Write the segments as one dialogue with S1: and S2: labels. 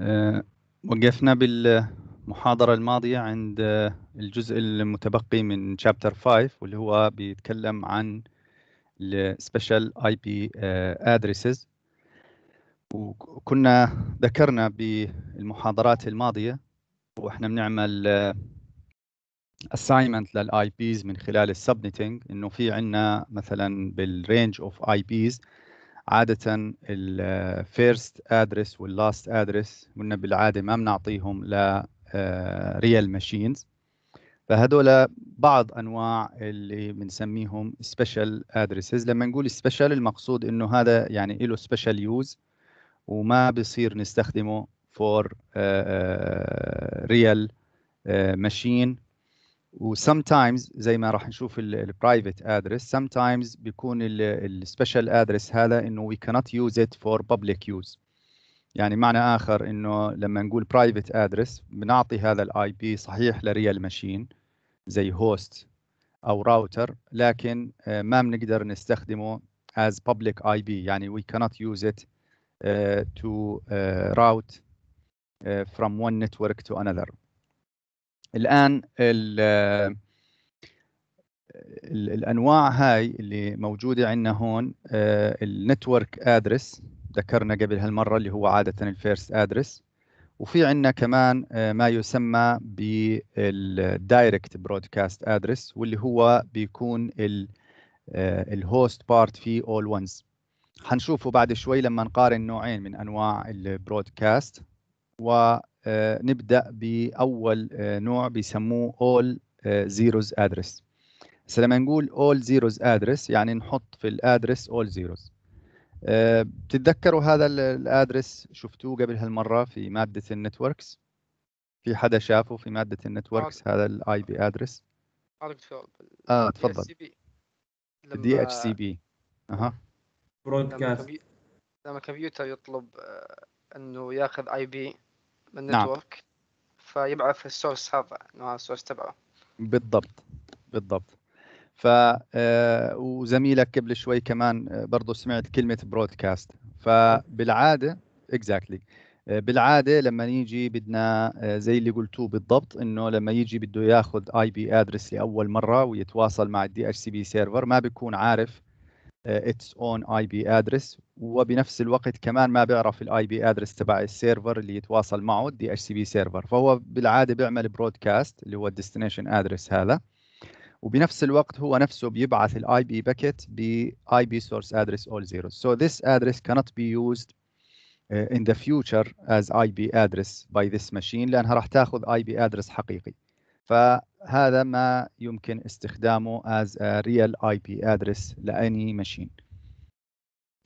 S1: آه، وقفنا بالمحاضرة الماضية عند آه، الجزء المتبقي من chapter 5 واللي هو بيتكلم عن special IP آه، addresses وكنا ذكرنا بالمحاضرات الماضية واحنا بنعمل assignment للـ IPs من خلال السبنتنج انه في عنا مثلا بالرينج اوف IPs بيز عادة الـ first address والـ last address قلنا بالعادة ما بنعطيهم لـ آه، real machines فهذول بعض أنواع اللي بنسميهم special addresses لما نقول special المقصود إنه هذا يعني إله special use وما بصير نستخدمه for آه، آه، real machine sometimes زي ما راح نشوف البرايفت ادرس sometimes بيكون السبيشال ادرس هذا انه وي كانت يوز ات فور بابليك يوز يعني معنى اخر انه لما نقول برايفت ادرس بنعطي هذا الاي بي صحيح لريال ماشين زي هوست او راوتر لكن آه، ما بنقدر نستخدمه as public IP يعني we cannot use it uh, to uh, route uh, from one network to another الان الـ الانواع هاي اللي موجوده عندنا هون آه، النتورك ادرس ذكرنا قبل هالمره اللي هو عاده الفيرست ادرس وفي عندنا كمان آه، ما يسمى بالدايركت برودكاست ادرس واللي هو بيكون الهوست آه، بارت فيه اول ونز حنشوفه بعد شوي لما نقارن نوعين من انواع البرودكاست و آه، نبدا باول آه، نوع بيسموه all آه، zeros address بس لما نقول all zeros address يعني نحط في الادرس all zeros بتتذكروا هذا الادرس شفتوه قبل هالمره في ماده النتوركس في حدا شافه في ماده النتوركس هذا الاي بي ادرس اه تفضل دي اتش سي بي اها برودكاست
S2: لما كمبيوتر يطلب انه ياخذ اي بي من نعم. النتورك نعم. فيبعث السورس هذا انه السورس تبعه
S1: بالضبط بالضبط ف آه، وزميلك قبل شوي كمان آه، برضه سمعت كلمه برودكاست فبالعاده اكزاكتلي exactly. آه، بالعاده لما يجي بدنا زي اللي قلتوه بالضبط انه لما يجي بده ياخذ اي بي ادرس لاول مره ويتواصل مع الدي اتش سي بي سيرفر ما بيكون عارف اتس اون اي بي ادرس وبنفس الوقت كمان ما بيعرف الاي بي ادرس تبع السيرفر اللي يتواصل معه الدي اتش سي بي سيرفر فهو بالعاده بيعمل برودكاست اللي هو الديستنيشن ادرس هذا وبنفس الوقت هو نفسه بيبعث الاي بي باكيت باي بي سورس ادرس all zeros so this address cannot be used ان uh, in the future as IP address by this machine لانها راح تاخذ اي بي ادرس حقيقي فهذا ما يمكن استخدامه as a real IP address لأني ماشين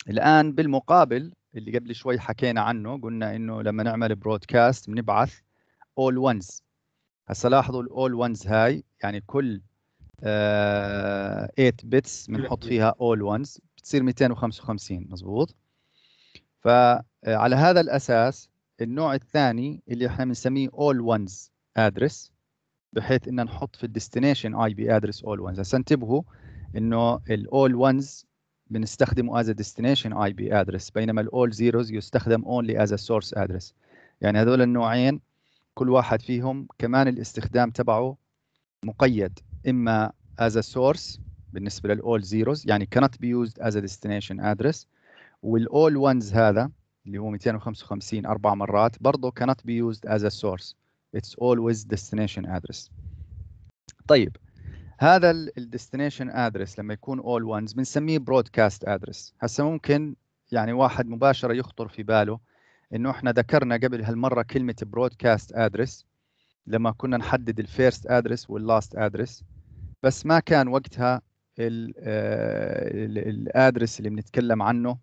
S1: الان بالمقابل اللي قبل شوي حكينا عنه قلنا انه لما نعمل برودكاست بنبعث اول ونز هسه لاحظوا الاول ونز هاي يعني كل 8 آه بتس بنحط فيها اول ونز بتصير 255 مزبوط فعلى هذا الاساس النوع الثاني اللي احنا بنسميه اول ونز ادرس بحيث ان نحط في الديستنيشن اي بي ادرس اول ونز هسه انتبهوا انه الاول ونز بنستخدمه as a destination IP address بينما الاول زيروز يستخدم only as a source address يعني هذول النوعين كل واحد فيهم كمان الاستخدام تبعه مقيد اما as a source بالنسبه للاول zeros يعني cannot be used as a destination address والاول ones هذا اللي هو 255 اربع مرات برضه cannot be used as a source it's always destination address طيب هذا الديستنيشن ادرس لما يكون اول وانز بنسميه برودكاست ادرس هسه ممكن يعني واحد مباشره يخطر في باله انه احنا ذكرنا قبل هالمره كلمه برودكاست ادرس لما كنا نحدد الفيرست ادرس واللاست ادرس بس ما كان وقتها الادرس آه، اللي بنتكلم عنه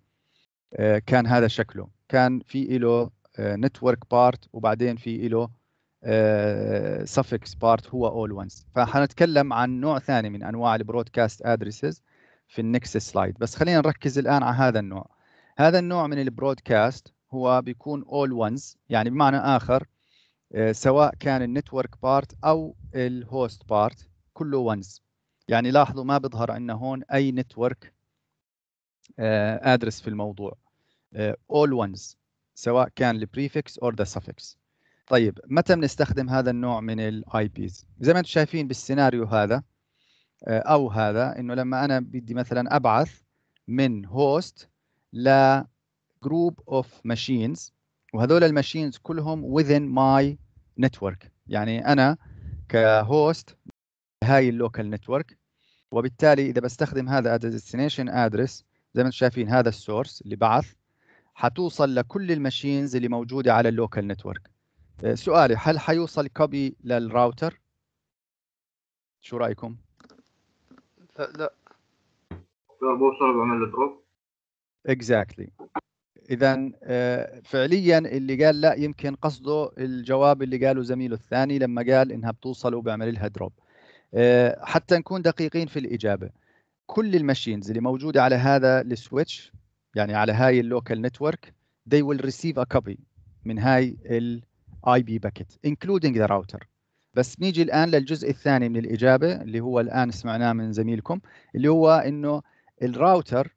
S1: آه، كان هذا شكله كان في له نتورك بارت وبعدين في له سفكس آه، بارت هو اول وانس فحنتكلم عن نوع ثاني من انواع البرودكاست ادريسز في النكست سلايد بس خلينا نركز الان على هذا النوع هذا النوع من البرودكاست هو بيكون اول وانز يعني بمعنى اخر آه، سواء كان النتورك بارت او الهوست بارت كله وانز يعني لاحظوا ما بيظهر عندنا هون اي نتورك ادرس آه، في الموضوع all ones سواء كان البريفكس or the suffix طيب متى بنستخدم هذا النوع من الاي بيز زي ما انتم شايفين بالسيناريو هذا آه، او هذا انه لما انا بدي مثلا ابعث من هوست ل جروب اوف ماشينز وهذول الماشينز كلهم within my network يعني انا كهوست هاي اللوكال نتورك وبالتالي اذا بستخدم هذا destination ادرس زي ما انتم شايفين هذا السورس اللي بعث حتوصل لكل الماشينز اللي موجوده على اللوكال نتورك آه، سؤالي هل حيوصل كوبي للراوتر؟ شو رايكم؟
S2: لا لا بوصل بعمل له دروب
S1: اكزاكتلي اذا آه، فعليا اللي قال لا يمكن قصده الجواب اللي قاله زميله الثاني لما قال انها بتوصل وبعمل لها دروب آه، حتى نكون دقيقين في الاجابه كل الماشينز اللي موجوده على هذا السويتش يعني على هاي اللوكال نتورك they will receive a copy من هاي ال اي بي باكيت انكلودنج ذا راوتر بس نيجي الان للجزء الثاني من الاجابه اللي هو الان سمعناه من زميلكم اللي هو انه الراوتر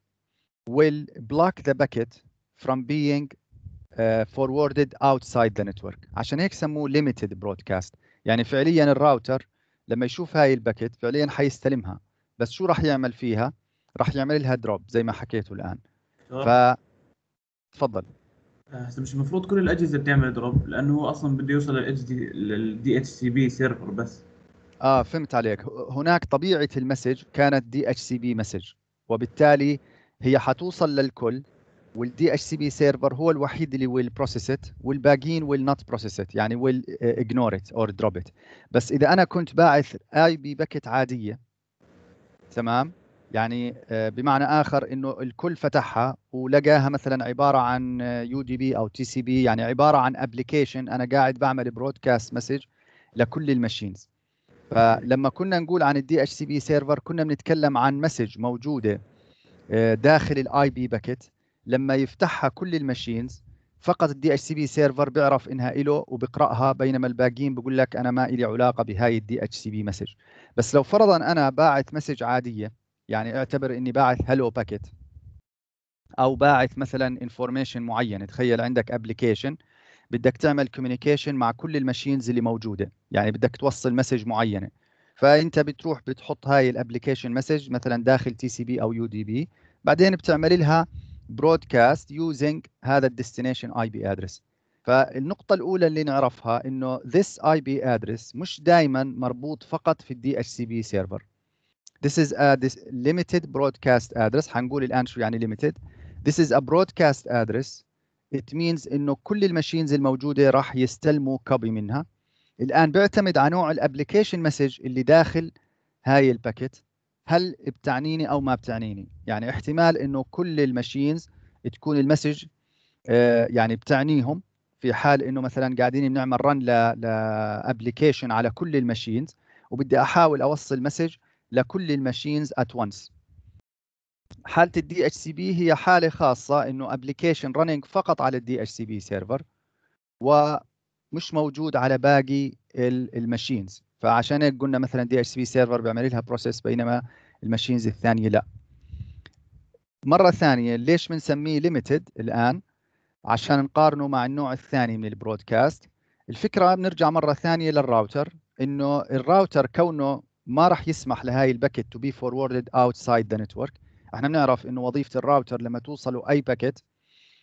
S1: will block the باكيت from being uh, forwarded outside the network عشان هيك سموه limited broadcast يعني فعليا الراوتر لما يشوف هاي الباكيت فعليا حيستلمها بس شو راح يعمل فيها راح يعمل لها دروب زي ما حكيته الان آه. ف تفضل هسه آه، مش المفروض كل الاجهزه بتعمل دروب لانه هو اصلا بده يوصل للاتش دي للدي اتش سي بي سيرفر بس اه فهمت عليك هناك طبيعه المسج كانت دي اتش سي بي مسج وبالتالي هي حتوصل للكل والدي اتش سي بي سيرفر هو الوحيد اللي ويل بروسيس ات والباقيين ويل نوت بروسيس ات يعني ويل اجنور ات اور دروب ات بس اذا انا كنت باعث اي بي باكت عاديه تمام يعني آه، بمعنى اخر انه الكل فتحها ولقاها مثلا عباره عن آه، يو دي بي او تي سي بي يعني عباره عن ابلكيشن انا قاعد بعمل برودكاست مسج لكل الماشينز فلما كنا نقول عن الدي اتش سي بي سيرفر كنا بنتكلم عن مسج موجوده آه، داخل الاي بي باكيت لما يفتحها كل الماشينز فقط الدي اتش سي بي سيرفر بيعرف انها له وبقراها بينما الباقيين بقول لك انا ما لي علاقه بهاي الدي اتش سي بي مسج بس لو فرضا انا باعت مسج عاديه يعني اعتبر اني باعث هلو باكيت او باعث مثلا انفورميشن معينه تخيل عندك ابلكيشن بدك تعمل كوميونيكيشن مع كل الماشينز اللي موجوده يعني بدك توصل مسج معينه فانت بتروح بتحط هاي الابلكيشن مسج مثلا داخل تي سي بي او يو دي بي بعدين بتعمل لها برودكاست يوزنج هذا الديستنيشن اي بي ادرس فالنقطة الأولى اللي نعرفها إنه this IP address مش دائما مربوط فقط في الدي اتش سي بي سيرفر This is a this limited broadcast address هنقول الآن شو يعني limited This is a broadcast address It means إنه كل الماشينز الموجودة راح يستلموا كوبي منها الآن بيعتمد على نوع الابلكيشن مسج اللي داخل هاي الباكيت هل بتعنيني أو ما بتعنيني يعني احتمال إنه كل الماشينز تكون المسج آه يعني بتعنيهم في حال انه مثلا قاعدين بنعمل رن لابلكيشن على كل الماشينز وبدي احاول اوصل مسج لكل الماشينز ات وانس حاله الدي اتش سي بي هي حاله خاصه انه ابلكيشن رننج فقط على الدي اتش سي بي سيرفر ومش موجود على باقي الماشينز فعشان هيك قلنا مثلا دي اتش سي بي سيرفر بيعمل لها بروسيس بينما الماشينز الثانيه لا مره ثانيه ليش بنسميه ليميتد الان عشان نقارنه مع النوع الثاني من البرودكاست الفكره بنرجع مره ثانيه للراوتر انه الراوتر كونه ما راح يسمح لهاي الباكت تو بي فورورد اوتسايد ذا نتورك احنا بنعرف انه وظيفه الراوتر لما توصله اي باكت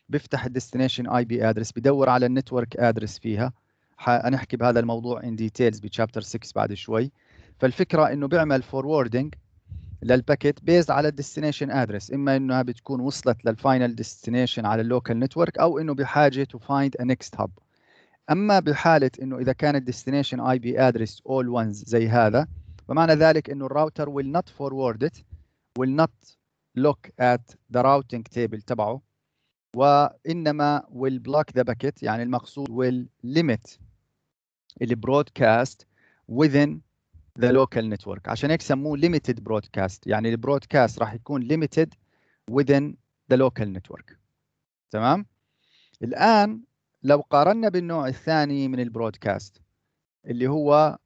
S1: بيفتح الديستنيشن اي بي ادرس بدور على النتورك ادرس فيها حنحكي بهذا الموضوع ان ديتيلز بشابتر 6 بعد شوي فالفكره انه بيعمل فوروردنج للباكيت بيز على الديستنيشن ادرس اما انها بتكون وصلت للفاينل ديستنيشن على اللوكال نتورك او انه بحاجه تو فايند ا نيكست هاب اما بحاله انه اذا كان الديستنيشن اي بي ادرس اول ones زي هذا فمعنى ذلك انه الراوتر will not forward it will not look at the routing table تبعه وانما will block the bucket يعني المقصود will limit البرودكاست within the local network عشان هيك سموه limited broadcast يعني البرودكاست راح يكون limited within the local network تمام الان لو قارنا بالنوع الثاني من البرودكاست اللي هو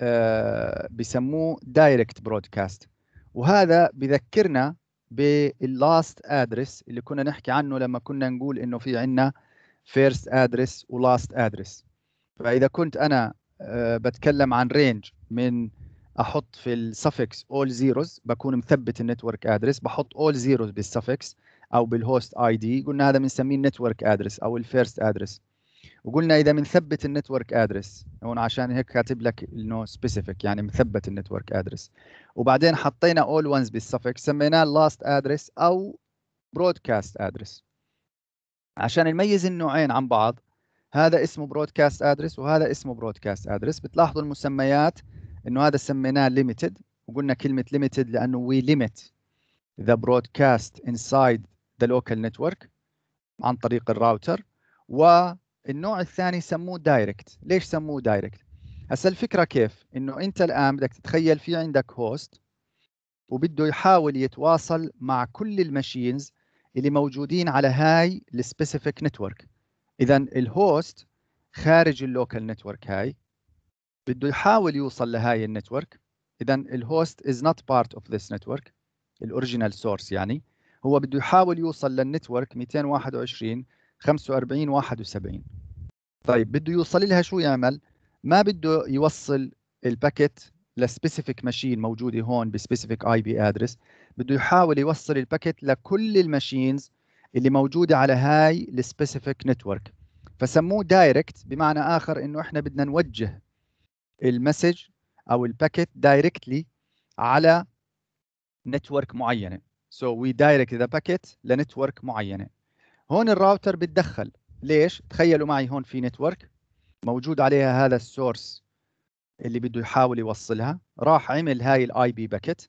S1: آه، بيسموه دايركت برودكاست وهذا بذكرنا باللاست ادرس اللي كنا نحكي عنه لما كنا نقول انه في عندنا فيرست ادرس ولاست ادرس فاذا كنت انا آه، بتكلم عن رينج من احط في السفكس اول زيروز بكون مثبت النتورك ادرس بحط اول زيروز بالسفكس او بالهوست اي دي قلنا هذا بنسميه النتورك ادرس او الفيرست ادرس وقلنا اذا بنثبت النتورك ادرس هون عشان هيك كاتب لك انه سبيسيفيك يعني مثبت النتورك ادرس وبعدين حطينا اول ونز بالسفك سميناه لاست ادرس او برودكاست ادرس عشان نميز النوعين عن بعض هذا اسمه برودكاست ادرس وهذا اسمه برودكاست ادرس بتلاحظوا المسميات انه هذا سميناه ليميتد وقلنا كلمه ليميتد لانه وي ليميت ذا برودكاست انسايد ذا لوكال نتورك عن طريق الراوتر و النوع الثاني سموه دايركت ليش سموه دايركت هسه الفكره كيف انه انت الان بدك تتخيل في عندك هوست وبده يحاول يتواصل مع كل الماشينز اللي موجودين على هاي السبيسيفيك نتورك اذا الهوست خارج اللوكال نتورك هاي بده يحاول يوصل لهاي النتورك اذا الهوست از نوت بارت اوف ذس نتورك الاوريجينال سورس يعني هو بده يحاول يوصل للنتورك 221 45 71 طيب بده يوصل لها شو يعمل ما بده يوصل الباكت لسبيسيفيك ماشين موجوده هون بسبيسيفيك اي بي ادرس بده يحاول يوصل الباكت لكل الماشينز اللي موجوده على هاي السبيسيفيك نتورك فسموه دايركت بمعنى اخر انه احنا بدنا نوجه المسج او الباكت دايركتلي على نتورك معينه سو وي دايركت ذا باكيت لنتورك معينه هون الراوتر بتدخل ليش تخيلوا معي هون في نتورك موجود عليها هذا السورس اللي بده يحاول يوصلها راح عمل هاي الاي بي باكيت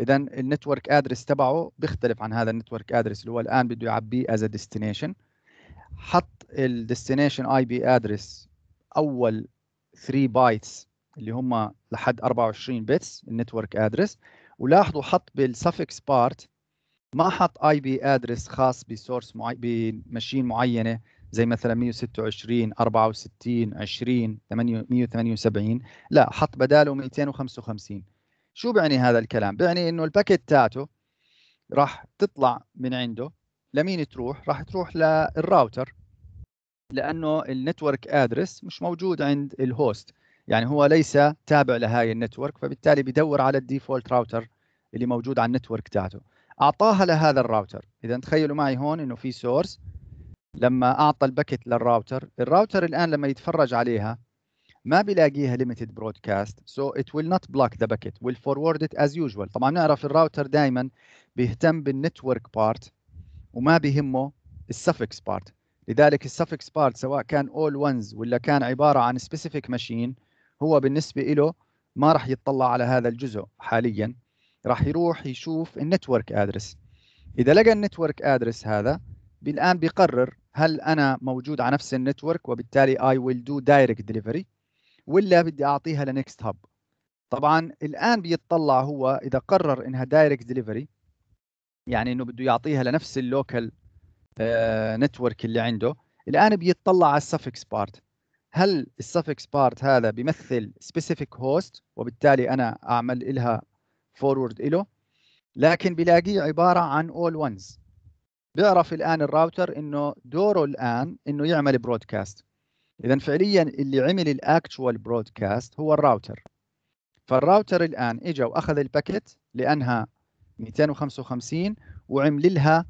S1: اذا النتورك ادرس تبعه بيختلف عن هذا النتورك ادرس اللي هو الان بده يعبيه از ديستنيشن حط الديستنيشن اي بي ادرس اول 3 بايتس اللي هم لحد 24 بيتس النتورك ادرس ولاحظوا حط بالسفكس بارت ما حط اي بي ادرس خاص بسورس معي بمشين معينه زي مثلا 126 64 20 178 لا حط بداله 255 شو بيعني هذا الكلام؟ بيعني انه الباكيت تاعته راح تطلع من عنده لمين تروح؟ راح تروح للراوتر لانه النتورك ادرس مش موجود عند الهوست يعني هو ليس تابع لهاي النتورك فبالتالي بدور على الديفولت راوتر اللي موجود على النتورك تاعته اعطاها لهذا الراوتر اذا تخيلوا معي هون انه في سورس لما اعطى الباكيت للراوتر الراوتر الان لما يتفرج عليها ما بيلاقيها ليميتد برودكاست سو ات ويل نوت بلوك ذا باكيت ويل فورورد ات از usual طبعا نعرف الراوتر دائما بيهتم بالنتورك بارت وما بيهمه السفكس بارت لذلك السفكس بارت سواء كان all ones ولا كان عبارة عن specific machine هو بالنسبة له ما راح يتطلع على هذا الجزء حاليا راح يروح يشوف النتورك ادرس اذا لقى النتورك ادرس هذا الان بيقرر هل انا موجود على نفس النتورك وبالتالي اي ويل دو دايركت دليفري ولا بدي اعطيها لنكست هاب طبعا الان بيتطلع هو اذا قرر انها دايركت دليفري يعني انه بده يعطيها لنفس اللوكال آه، نتورك اللي عنده الان بيتطلع على السفكس بارت هل السفكس بارت هذا بيمثل سبيسيفيك هوست وبالتالي انا اعمل لها فورورد له لكن بلاقيه عبارة عن اول ونز بيعرف الآن الراوتر إنه دوره الآن إنه يعمل برودكاست إذا فعليا اللي عمل الأكتشوال برودكاست هو الراوتر فالراوتر الآن إجا وأخذ الباكيت لأنها 255 وعمل لها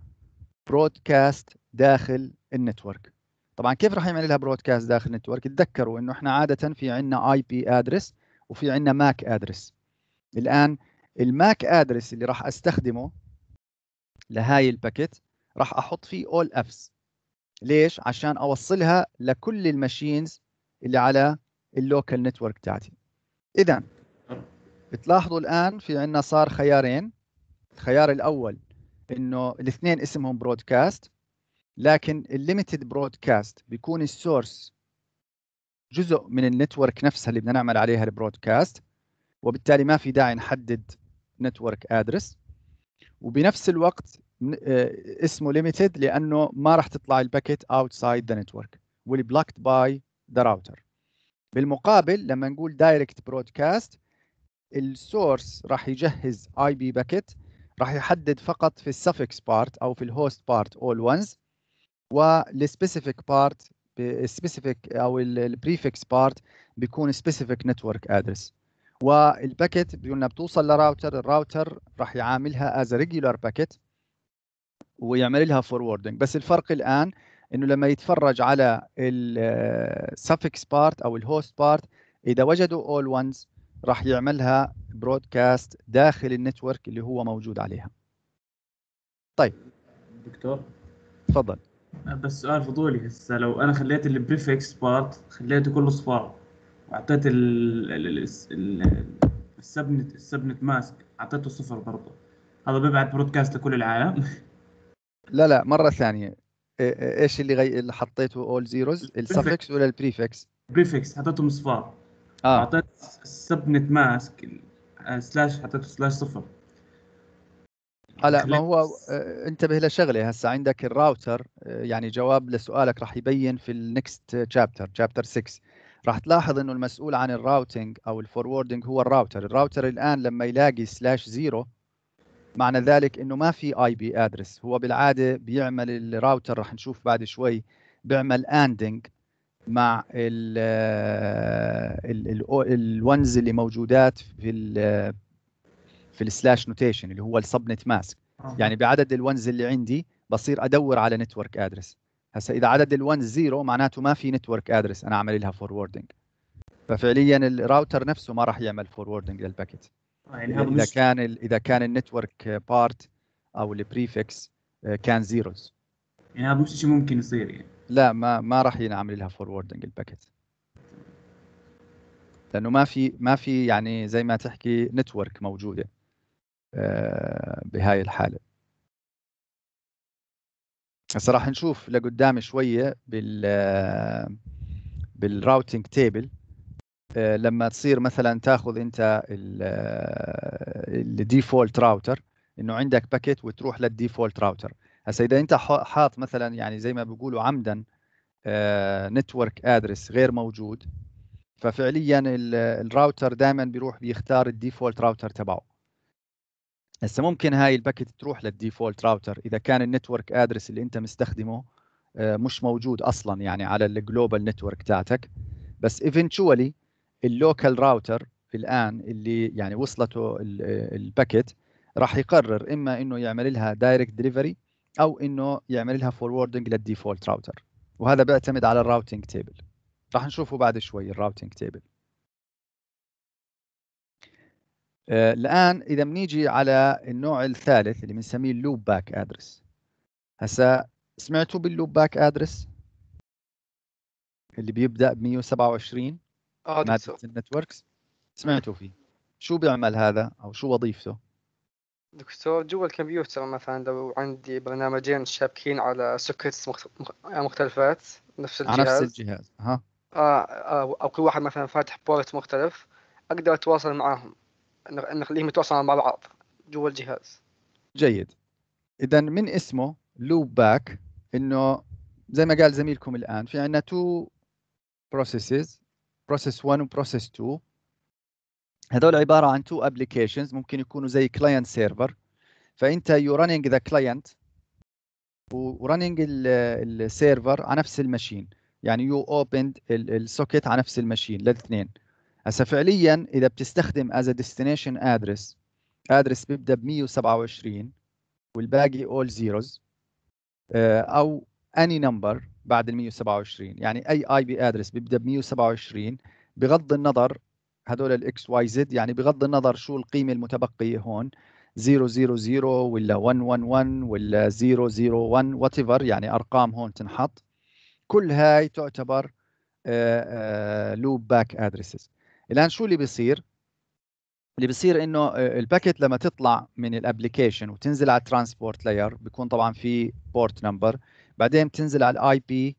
S1: برودكاست داخل النتورك طبعا كيف راح يعمل لها برودكاست داخل النتورك تذكروا انه احنا عاده في عندنا اي بي ادرس وفي عندنا ماك ادرس الان الماك ادرس اللي راح استخدمه لهاي الباكيت راح احط فيه اول apps ليش عشان اوصلها لكل الماشينز اللي على اللوكال نتورك تاعتي اذا بتلاحظوا الان في عندنا صار خيارين الخيار الاول انه الاثنين اسمهم برودكاست لكن الليمتد برودكاست بيكون السورس جزء من النتورك نفسها اللي بدنا نعمل عليها البرودكاست وبالتالي ما في داعي نحدد نتورك ادرس وبنفس الوقت آه، اسمه ليميتد لانه ما راح تطلع الباكيت اوتسايد ذا نتورك والبلوكت باي ذا راوتر بالمقابل لما نقول دايركت برودكاست السورس راح يجهز اي بي باكيت راح يحدد فقط في السفكس بارت او في الهوست بارت اول وانز والسبيسيفيك بارت السبيسيفيك او البريفكس بارت بيكون سبيسيفيك نتورك ادرس والباكيت بيقولنا بتوصل لراوتر الراوتر راح يعاملها از ريجولار باكيت ويعمل لها فوروردنج بس الفرق الان انه لما يتفرج على السفكس بارت او الهوست بارت اذا وجدوا اول وانز راح يعملها برودكاست داخل النتورك اللي هو موجود عليها طيب دكتور تفضل بس سؤال فضولي هسه لو انا خليت البريفكس بارت خليته كله صفار واعطيت السبنت السبنت ماسك اعطيته صفر برضه هذا بيبعت برودكاست لكل العالم لا لا مره ثانيه ايش اللي, غي... اللي حطيته اول زيروز السفكس ولا البريفكس؟ بريفكس حطيته مصفار اه اعطيت السبنت ماسك سلاش حطيته سلاش صفر هلا آه، ما هو آه، انتبه لشغله هسه عندك الراوتر آه، يعني جواب لسؤالك راح يبين في النكست شابتر شابتر 6 راح تلاحظ انه المسؤول عن الراوتنج او الفوروردنج هو الراوتر الراوتر الان لما يلاقي سلاش زيرو معنى ذلك انه ما في اي بي ادرس هو بالعاده بيعمل الراوتر راح نشوف بعد شوي بيعمل اندنج مع ال آه، ال الونز اللي موجودات في ال آه، في السلاش نوتيشن اللي هو السبنت ماسك يعني بعدد الونز اللي عندي بصير ادور على نتورك ادرس هسا اذا عدد ال1 0 معناته ما في نتورك ادرس انا اعمل لها فوروردنج ففعليا الراوتر نفسه ما راح يعمل فوروردنج للباكيت طيب، يعني اذا كان اذا آه، كان النتورك بارت او البريفكس كان زيروز يعني هذا مش شيء ممكن يصير يعني لا ما ما راح ينعمل لها فوروردنج الباكيت لانه ما في ما في يعني زي ما تحكي نتورك موجوده آه، بهاي الحاله هسه راح نشوف لقدام شويه بال بالراوتينج تيبل آه، لما تصير مثلا تاخذ انت الديفولت آه، راوتر انه عندك باكيت وتروح للديفولت راوتر هسه اذا انت حاط مثلا يعني زي ما بيقولوا عمدا نتورك آه، ادرس غير موجود ففعليا الراوتر دائما بيروح بيختار الديفولت راوتر تبعه هسه ممكن هاي الباكت تروح للديفولت راوتر اذا كان النتورك ادرس اللي انت مستخدمه آه، مش موجود اصلا يعني على الجلوبال نتورك تاعتك بس ايفنتشولي اللوكال راوتر الان اللي يعني وصلته آه، الباكت راح يقرر اما انه يعمل لها دايركت دليفري او انه يعمل لها فوروردنج للديفولت راوتر وهذا بيعتمد على الراوتنج تيبل راح نشوفه بعد شوي الراوتنج تيبل آه، الان اذا بنيجي على النوع الثالث اللي بنسميه اللوب باك ادرس هسا سمعتوا باللوب باك ادرس اللي بيبدا ب 127 اه ماده النتوركس سمعتوا فيه شو بيعمل هذا او شو وظيفته
S2: دكتور جوا الكمبيوتر مثلا لو عندي برنامجين شابكين على سوكيتس مختلفات نفس الجهاز على نفس الجهاز ها آه, آه او كل واحد مثلا فاتح بورت مختلف اقدر اتواصل معاهم نخليهم يتواصلوا مع
S1: بعض جوا الجهاز جيد اذا من اسمه لوب باك انه زي ما قال زميلكم الان في عندنا تو بروسيسز بروسيس 1 وبروسيس 2 هذول عباره عن تو ابلكيشنز ممكن يكونوا زي كلاينت سيرفر فانت يو رانينج ذا كلاينت ورانينج السيرفر على نفس الماشين يعني يو اوبند السوكيت على نفس الماشين للاثنين هسا فعليا اذا بتستخدم از ديستنيشن ادرس ادرس بيبدا ب 127 والباقي اول آه، زيروز او اني نمبر بعد ال 127 يعني اي اي بي ادرس بيبدا ب 127 بغض النظر هدول الاكس واي زد يعني بغض النظر شو القيمه المتبقيه هون 000 ولا 111 ولا 001 وات ايفر يعني ارقام هون تنحط كل هاي تعتبر لوب باك ادريسز الان شو اللي بيصير اللي بيصير انه آه، الباكيت لما تطلع من الابلكيشن وتنزل على الترانسبورت لاير بيكون طبعا في بورت نمبر بعدين بتنزل على الاي بي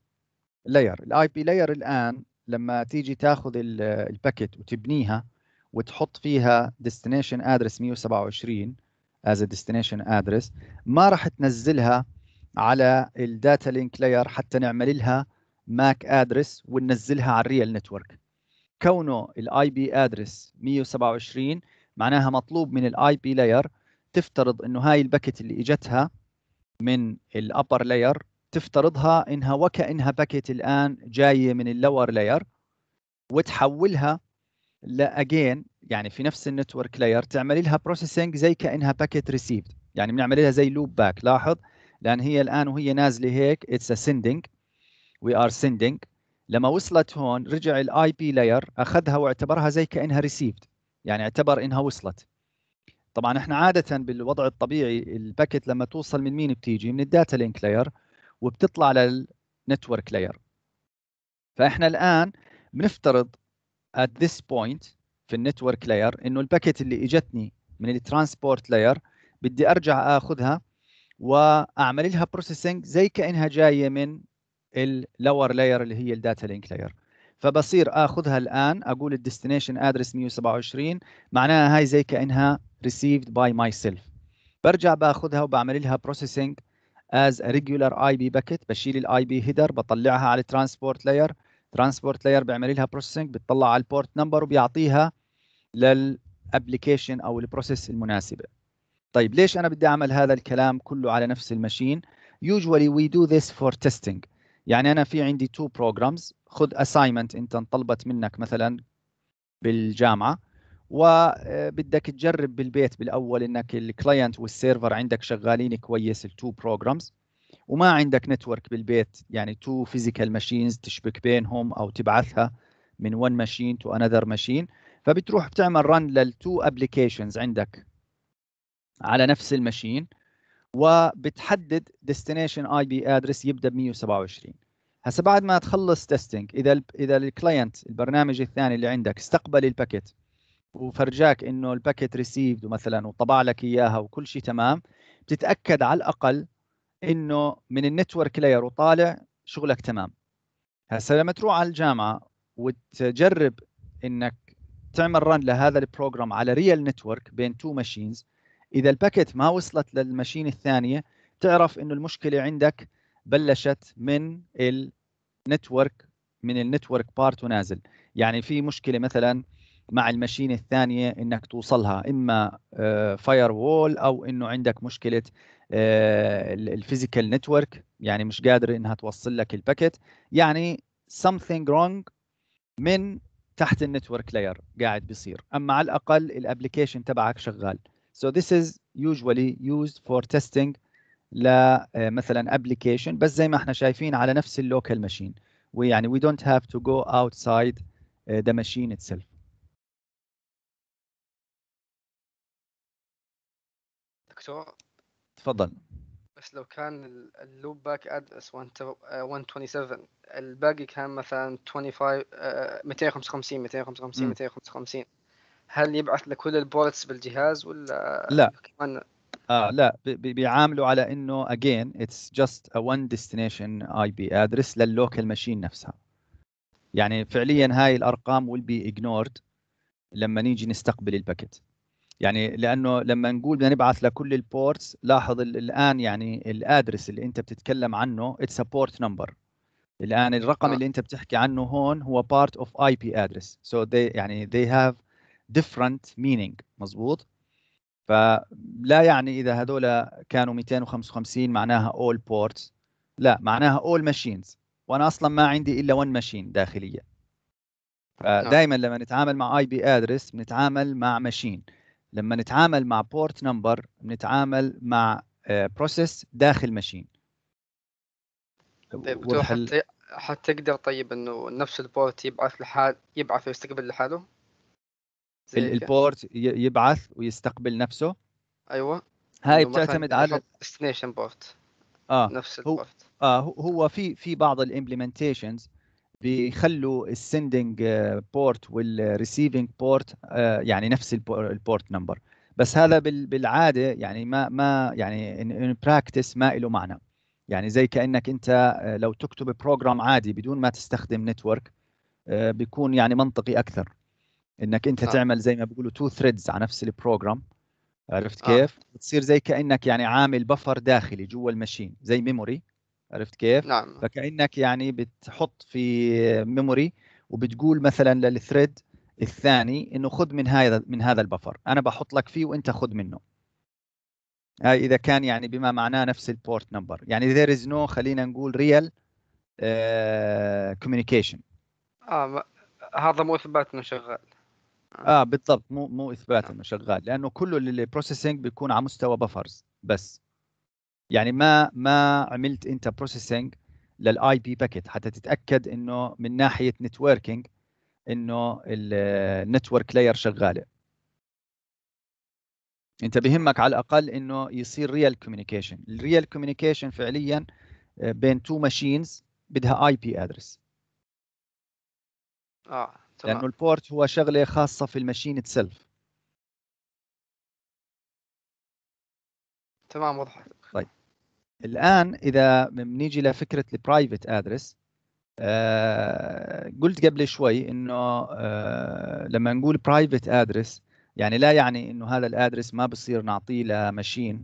S1: لاير الاي بي لاير الان لما تيجي تاخذ آه، الباكيت وتبنيها وتحط فيها ديستنيشن ادرس 127 as a destination address ما راح تنزلها على الداتا لينك لاير حتى نعمل لها ماك ادرس وننزلها على الريال نتورك كونه الاي بي ادرس 127 معناها مطلوب من الاي بي لاير تفترض انه هاي الباكت اللي اجتها من الابر لاير تفترضها انها وكانها باكت الان جايه من اللور لاير وتحولها لاجين يعني في نفس النتورك لاير تعمل لها بروسيسنج زي كانها باكت ريسيفد يعني بنعمل لها زي لوب باك لاحظ لان هي الان وهي نازله هيك اتس سندنج وي ار سندنج لما وصلت هون رجع الاي بي لاير اخذها واعتبرها زي كانها ريسيفد يعني اعتبر انها وصلت طبعا احنا عاده بالوضع الطبيعي الباكت لما توصل من مين بتيجي من الداتا لينك لاير وبتطلع للنتورك لاير فاحنا الان بنفترض at this point في النتورك لاير انه الباكت اللي اجتني من الترانسبورت لاير بدي ارجع اخذها واعمل لها بروسيسنج زي كانها جايه من اللور لاير اللي هي الداتا لينك لاير فبصير اخذها الان اقول الديستنيشن ادرس 127 معناها هاي زي كانها received by myself برجع باخذها وبعمل لها processing as a regular IP bucket بشيل الاي بي هيدر بطلعها على الترانسبورت لاير ترانسبورت لاير بيعمل لها بروسيسنج بتطلع على البورت نمبر وبيعطيها للابلكيشن او البروسيس المناسبه طيب ليش انا بدي اعمل هذا الكلام كله على نفس المشين usually we do this for testing يعني انا في عندي تو بروجرامز خذ اساينمنت انت انطلبت منك مثلا بالجامعه وبدك آه، تجرب بالبيت بالاول انك الكلاينت والسيرفر عندك شغالين كويس التو بروجرامز وما عندك نتورك بالبيت يعني تو فيزيكال ماشينز تشبك بينهم او تبعثها من ون ماشين تو انذر ماشين فبتروح بتعمل رن للتو ابلكيشنز عندك على نفس الماشين وبتحدد ديستنيشن اي بي ادرس يبدا ب 127 هسه بعد ما تخلص تيستنج اذا الـ اذا الكلاينت البرنامج الثاني اللي عندك استقبل الباكيت وفرجاك انه الباكيت ريسيفد ومثلا وطبع لك اياها وكل شيء تمام بتتاكد على الاقل انه من النتورك لاير وطالع شغلك تمام هسه لما تروح على الجامعه وتجرب انك تعمل رن لهذا البروجرام على ريال نتورك بين تو ماشينز اذا الباكت ما وصلت للمشين الثانيه تعرف انه المشكله عندك بلشت من النتورك من النتورك بارت ونازل يعني في مشكله مثلا مع المشين الثانيه انك توصلها اما فاير آه، وول او انه عندك مشكله الفيزيكال آه، نتورك يعني مش قادر انها توصل لك الباكت يعني something wrong من تحت النتورك لاير قاعد بيصير اما على الاقل الابلكيشن تبعك شغال So this is usually used for testing ل آه، مثلا application بس زي ما احنا شايفين على نفس اللوكال ماشين ويعني we don't have to go outside آه، the machine itself. دكتور تفضل
S2: بس لو كان اللوب باك ادرس آه، 127 الباقي كان مثلا 25 255 255 255 هل يبعث لكل البولتس بالجهاز ولا
S1: لا كمان آه لا بيعاملوا على انه again it's just a one destination IP address لللوكال ماشين نفسها يعني فعليا هاي الارقام will be ignored لما نيجي نستقبل الباكيت يعني لانه لما نقول بدنا نبعث لكل البورتس لاحظ الان يعني الادرس اللي انت بتتكلم عنه اتس بورت نمبر الان الرقم آه. اللي انت بتحكي عنه هون هو بارت اوف اي بي ادرس سو they يعني they have different meaning مظبوط فلا يعني اذا هذول كانوا 255 معناها all ports لا معناها all machines وانا اصلا ما عندي الا 1 machine داخليه نعم. فدائما لما نتعامل مع اي بي ادرس بنتعامل مع machine لما نتعامل مع port number بنتعامل مع آه، process داخل machine طيب
S2: حتقدر طيب انه نفس البورت يبعث لحال يبعث ويستقبل لحاله
S1: البورت يبعث ويستقبل نفسه
S2: ايوه هاي بتعتمد على ديستنيشن بورت
S1: اه نفس البورت اه هو في في بعض الامبلمنتيشنز بيخلوا السندنج بورت والريسيفنج بورت يعني نفس البورت نمبر بس هذا بالعاده يعني ما ما يعني ان براكتس ما له معنى يعني زي كانك انت آه، لو تكتب بروجرام عادي بدون ما تستخدم نتورك آه، بيكون يعني منطقي اكثر انك انت آه. تعمل زي ما بيقولوا تو ثريدز على نفس البروجرام عرفت آه. كيف؟ آه. بتصير زي كانك يعني عامل بفر داخلي جوا المشين زي ميموري عرفت كيف؟ نعم فكانك يعني بتحط في ميموري وبتقول مثلا للثريد الثاني انه خذ من هذا من هذا البفر انا بحط لك فيه وانت خذ منه هاي اذا كان يعني بما معناه نفس البورت نمبر يعني there is no خلينا نقول real uh, communication
S2: اه هذا مو اثبات انه شغال
S1: آه. اه بالضبط مو مو اثبات انه شغال لانه كله البروسيسنج بيكون على مستوى بفرز بس يعني ما ما عملت انت بروسيسنج للاي بي باكيت حتى تتاكد انه من ناحيه نتوركينج انه النتورك لاير شغاله انت بهمك على الاقل انه يصير ريال كوميونيكيشن الريال كوميونيكيشن فعليا آه، بين تو ماشينز بدها اي بي ادرس اه لانه البورت هو شغله خاصه في الماشين اتسلف تمام وضحت طيب الان اذا بنيجي لفكره البرايفت ادرس آه، قلت قبل شوي انه آه، لما نقول برايفت ادرس يعني لا يعني انه هذا الادرس ما بصير نعطيه لماشين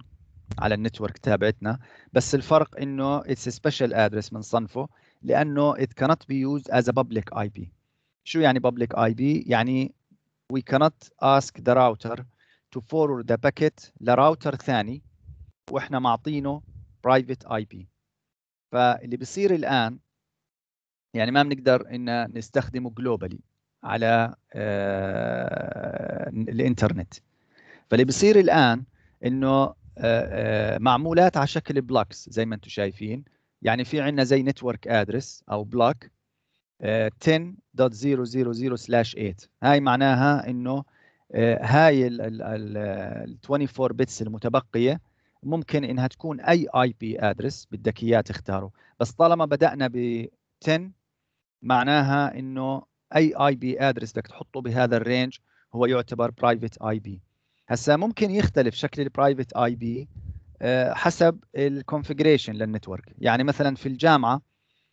S1: على النتورك تابعتنا بس الفرق انه اتس سبيشال ادرس من صنفه لانه كانت بي يوز از ا بابليك اي بي شو يعني public IP يعني we cannot ask the router to forward the packet لراوتر ثاني واحنا معطينه private IP فاللي بيصير الان يعني ما بنقدر ان نستخدمه globally على آه، الانترنت فاللي بيصير الان انه آه، آه، معمولات على شكل بلوكس زي ما انتم شايفين يعني في عندنا زي نتورك ادرس او بلوك 10.000 آه، 8 هاي معناها انه آه، هاي ال 24 بتس المتبقيه ممكن انها تكون اي اي بي ادرس بدك اياه تختاره بس طالما بدانا ب 10 معناها انه اي اي بي ادرس بدك تحطه بهذا الرينج هو يعتبر برايفت اي بي هسا ممكن يختلف شكل البرايفت اي بي حسب الكونفجريشن للنتورك يعني مثلا في الجامعه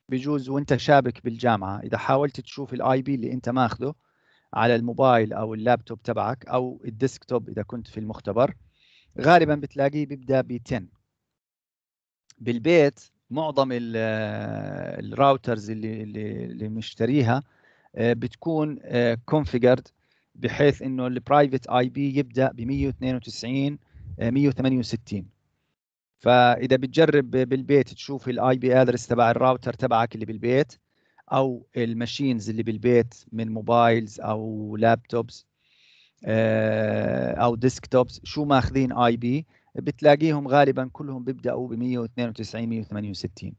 S1: بجوز وانت شابك بالجامعه اذا حاولت تشوف الاي بي اللي انت ماخذه على الموبايل او اللابتوب تبعك او الديسكتوب اذا كنت في المختبر غالبا بتلاقيه بيبدا ب 10 بالبيت معظم الراوترز آه، اللي اللي مشتريها آه، بتكون كونفيجرد آه، بحيث انه البرايفت اي بي يبدا ب 192 168 فاذا بتجرب بالبيت تشوف الاي بي ادرس تبع الراوتر تبعك اللي بالبيت او الماشينز اللي بالبيت من موبايلز او لابتوبس آه، او ديسكتوبس شو ماخذين اي بي بتلاقيهم غالبا كلهم بيبداوا ب 192 168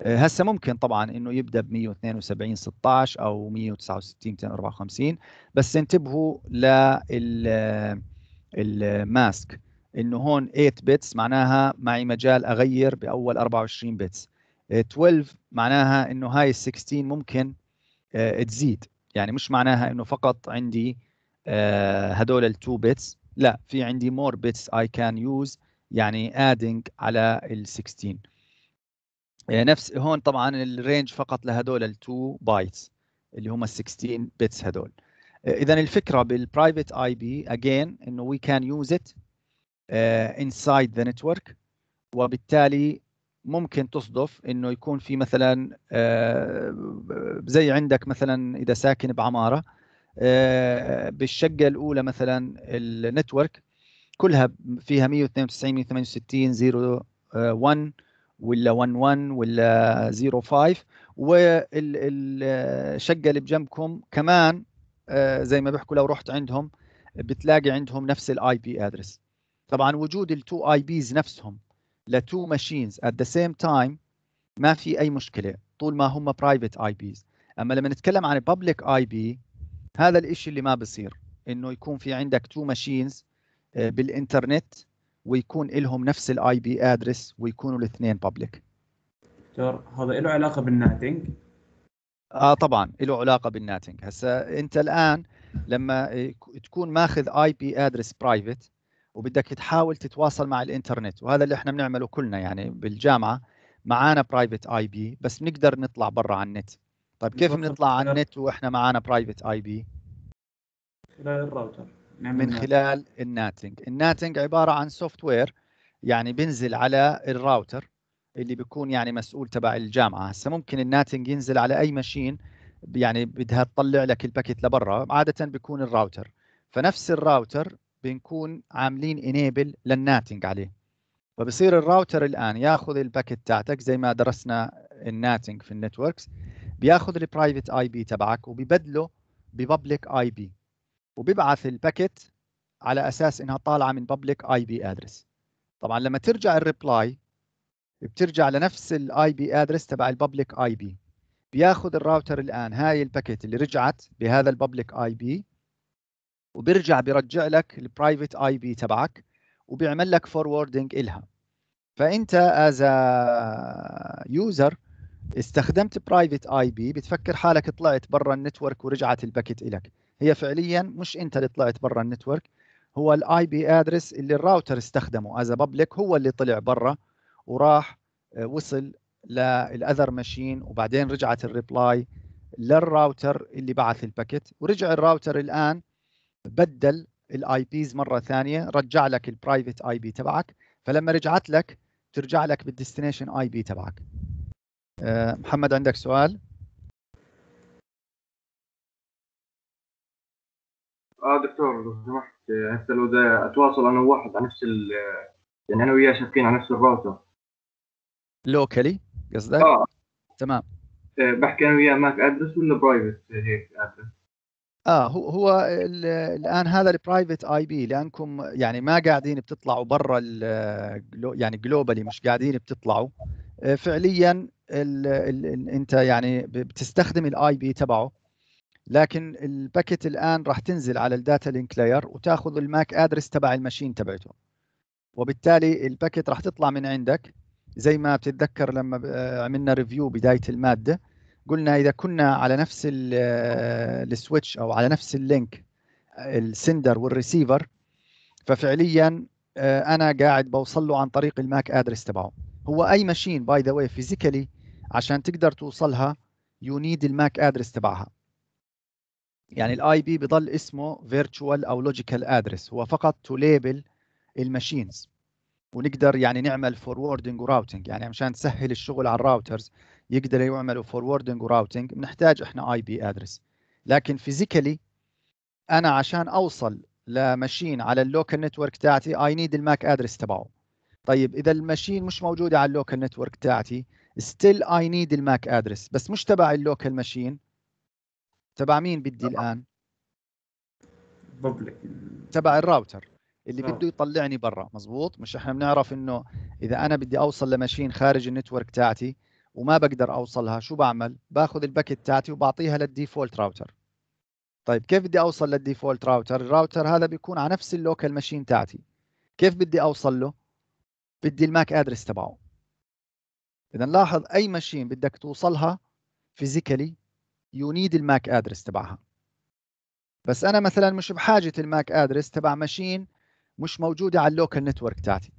S1: آه، هسه ممكن طبعا انه يبدا ب 172 16 او 169 254 بس انتبهوا لل الماسك آه، انه هون 8 بتس معناها معي مجال اغير باول 24 بتس 12 معناها انه هاي ال 16 ممكن آه، تزيد يعني مش معناها انه فقط عندي آه، هدول ال 2 بتس لا في عندي مور بتس اي كان يوز يعني ادنج على ال 16 آه، نفس هون طبعا الرينج فقط لهدول ال 2 بايتس اللي هم ال 16 بتس هدول اذا الفكره بالبرايفت اي بي اجين انه وي كان يوز ات آه، inside the network وبالتالي ممكن تصدف انه يكون في مثلا آه، زي عندك مثلا اذا ساكن بعماره آه، بالشقه الاولى مثلا النتورك كلها فيها 192 168 01 ولا 11 ولا 05 والشقه اللي بجنبكم كمان زي ما بيحكوا لو رحت عندهم بتلاقي عندهم نفس الاي بي ادرس طبعا وجود التو اي بيز نفسهم لتو ماشينز ات ذا سيم تايم ما في اي مشكله طول ما هم برايفت اي بيز اما لما نتكلم عن بابليك اي بي هذا الشيء اللي ما بصير انه يكون في عندك تو ماشينز آه، بالانترنت ويكون لهم نفس الاي بي ادرس ويكونوا الاثنين بابليك دكتور هذا له علاقه بالناتنج اه طبعا له علاقه بالناتنج هسه انت الان لما تكون ماخذ اي بي ادرس برايفت وبدك تحاول تتواصل مع الانترنت وهذا اللي احنا بنعمله كلنا يعني بالجامعه معانا برايفت اي بي بس بنقدر نطلع برا على النت طيب كيف بنطلع على النت واحنا معانا برايفت اي بي خلال الراوتر من خلال الناتنج الناتنج عباره عن سوفت وير يعني بينزل على الراوتر اللي بيكون يعني مسؤول تبع الجامعه هسه ممكن الناتنج ينزل على اي ماشين يعني بدها تطلع لك الباكيت لبرا عاده بيكون الراوتر فنفس الراوتر بنكون عاملين انيبل للناتنج عليه فبصير الراوتر الان ياخذ الباكت تاعتك زي ما درسنا الناتنج في النتوركس بياخذ البرايفت اي بي تبعك وببدله ببابليك اي بي وبيبعث الباكت على اساس انها طالعه من بابليك اي بي ادرس طبعا لما ترجع الريبلاي بترجع لنفس الاي بي ادرس تبع البابليك اي بي بياخذ الراوتر الان هاي الباكيت اللي رجعت بهذا البابليك اي بي وبيرجع بيرجع لك البرايفت اي بي تبعك وبيعمل لك فوروردنج الها فانت از يوزر استخدمت برايفت اي بي بتفكر حالك طلعت برا النتورك ورجعت الباكيت الك هي فعليا مش انت اللي طلعت برا النتورك هو الاي بي ادرس اللي الراوتر استخدمه از بابليك هو اللي طلع برا وراح آه، وصل للاذر ماشين وبعدين رجعت الريبلاي للراوتر اللي بعث الباكيت ورجع الراوتر الان بدل الاي بيز مره ثانيه رجع لك البرايفت اي بي تبعك فلما رجعت لك ترجع لك بالديستنيشن اي بي تبعك آه، محمد عندك سؤال
S2: اه دكتور لو سمحت آه، هسه لو بدي اتواصل انا وواحد على نفس
S1: ال يعني انا وياه شابكين على نفس الراوتر لوكالي قصدك؟ اه تمام آه، بحكي انا وياه ماك ادرس ولا برايفت هيك ادرس؟ اه هو هو الان هذا البرايفت اي بي لانكم يعني ما قاعدين بتطلعوا برا يعني جلوبالي مش قاعدين بتطلعوا آه، فعليا الـ الـ انت يعني بتستخدم الاي بي تبعه لكن الباكيت الان راح تنزل على الداتا لينك لاير وتاخذ الماك ادرس تبع المشين تبعته وبالتالي الباكيت راح تطلع من عندك زي ما بتتذكر لما آه، عملنا ريفيو بدايه الماده قلنا اذا كنا على نفس آه، السويتش او على نفس اللينك السندر والريسيفر ففعليا آه، انا قاعد بوصل له عن طريق الماك ادرس تبعه هو اي ماشين باي ذا واي فيزيكالي عشان تقدر توصلها يو نيد الماك ادرس تبعها يعني الاي بي بضل اسمه فيرتشوال او لوجيكال ادرس هو فقط تو ليبل الماشينز ونقدر يعني نعمل فوروردنج وراوتنج يعني عشان تسهل الشغل على الراوترز يقدروا يعملوا فوروردنج وراوتنج بنحتاج احنا اي بي ادرس لكن فيزيكالي انا عشان اوصل لماشين على اللوكال نتورك تاعتي اي نيد الماك ادرس تبعه طيب اذا الماشين مش موجوده على اللوكال نتورك تاعتي ستيل اي نيد الماك ادرس بس مش تبع اللوكال ماشين تبع مين بدي الان بابليك تبع الراوتر اللي أوه. بده يطلعني برا مزبوط مش احنا بنعرف انه اذا انا بدي اوصل لماشين خارج النتورك تاعتي وما بقدر اوصلها شو بعمل باخذ الباكت تاعتي وبعطيها للديفولت راوتر طيب كيف بدي اوصل للديفولت راوتر الراوتر هذا بيكون على نفس اللوكال ماشين تاعتي كيف بدي اوصل له بدي الماك ادرس تبعه اذا لاحظ اي ماشين بدك توصلها فيزيكالي يو نيد الماك ادرس تبعها بس انا مثلا مش بحاجه الماك ادرس تبع ماشين مش موجوده على اللوكال نتورك تاعتي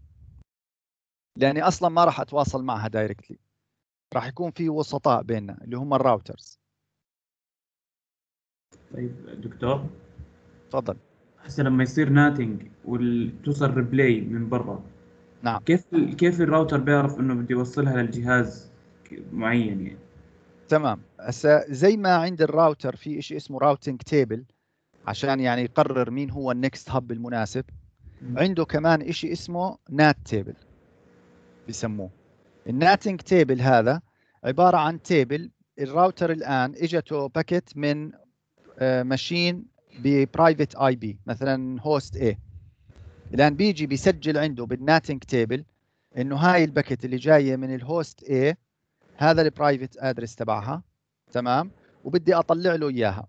S1: لاني اصلا ما راح اتواصل معها دايركتلي راح يكون في وسطاء بيننا اللي هم الراوترز طيب دكتور تفضل هسه لما يصير ناتنج وتوصل ريبلاي من برا نعم كيف كيف الراوتر بيعرف انه بده يوصلها للجهاز معين يعني تمام هسه زي ما عند الراوتر في شيء اسمه راوتنج تيبل عشان يعني يقرر مين هو النكست هاب المناسب عنده كمان شيء اسمه نات تيبل بيسموه الناتنج تيبل هذا عباره عن تيبل الراوتر الان اجته باكيت من آه، ماشين ببرايفت اي بي مثلا هوست اي الان بيجي بيسجل عنده بالناتنج تيبل انه هاي الباكيت اللي جايه من الهوست اي هذا البرايفت ادرس تبعها تمام وبدي اطلع له اياها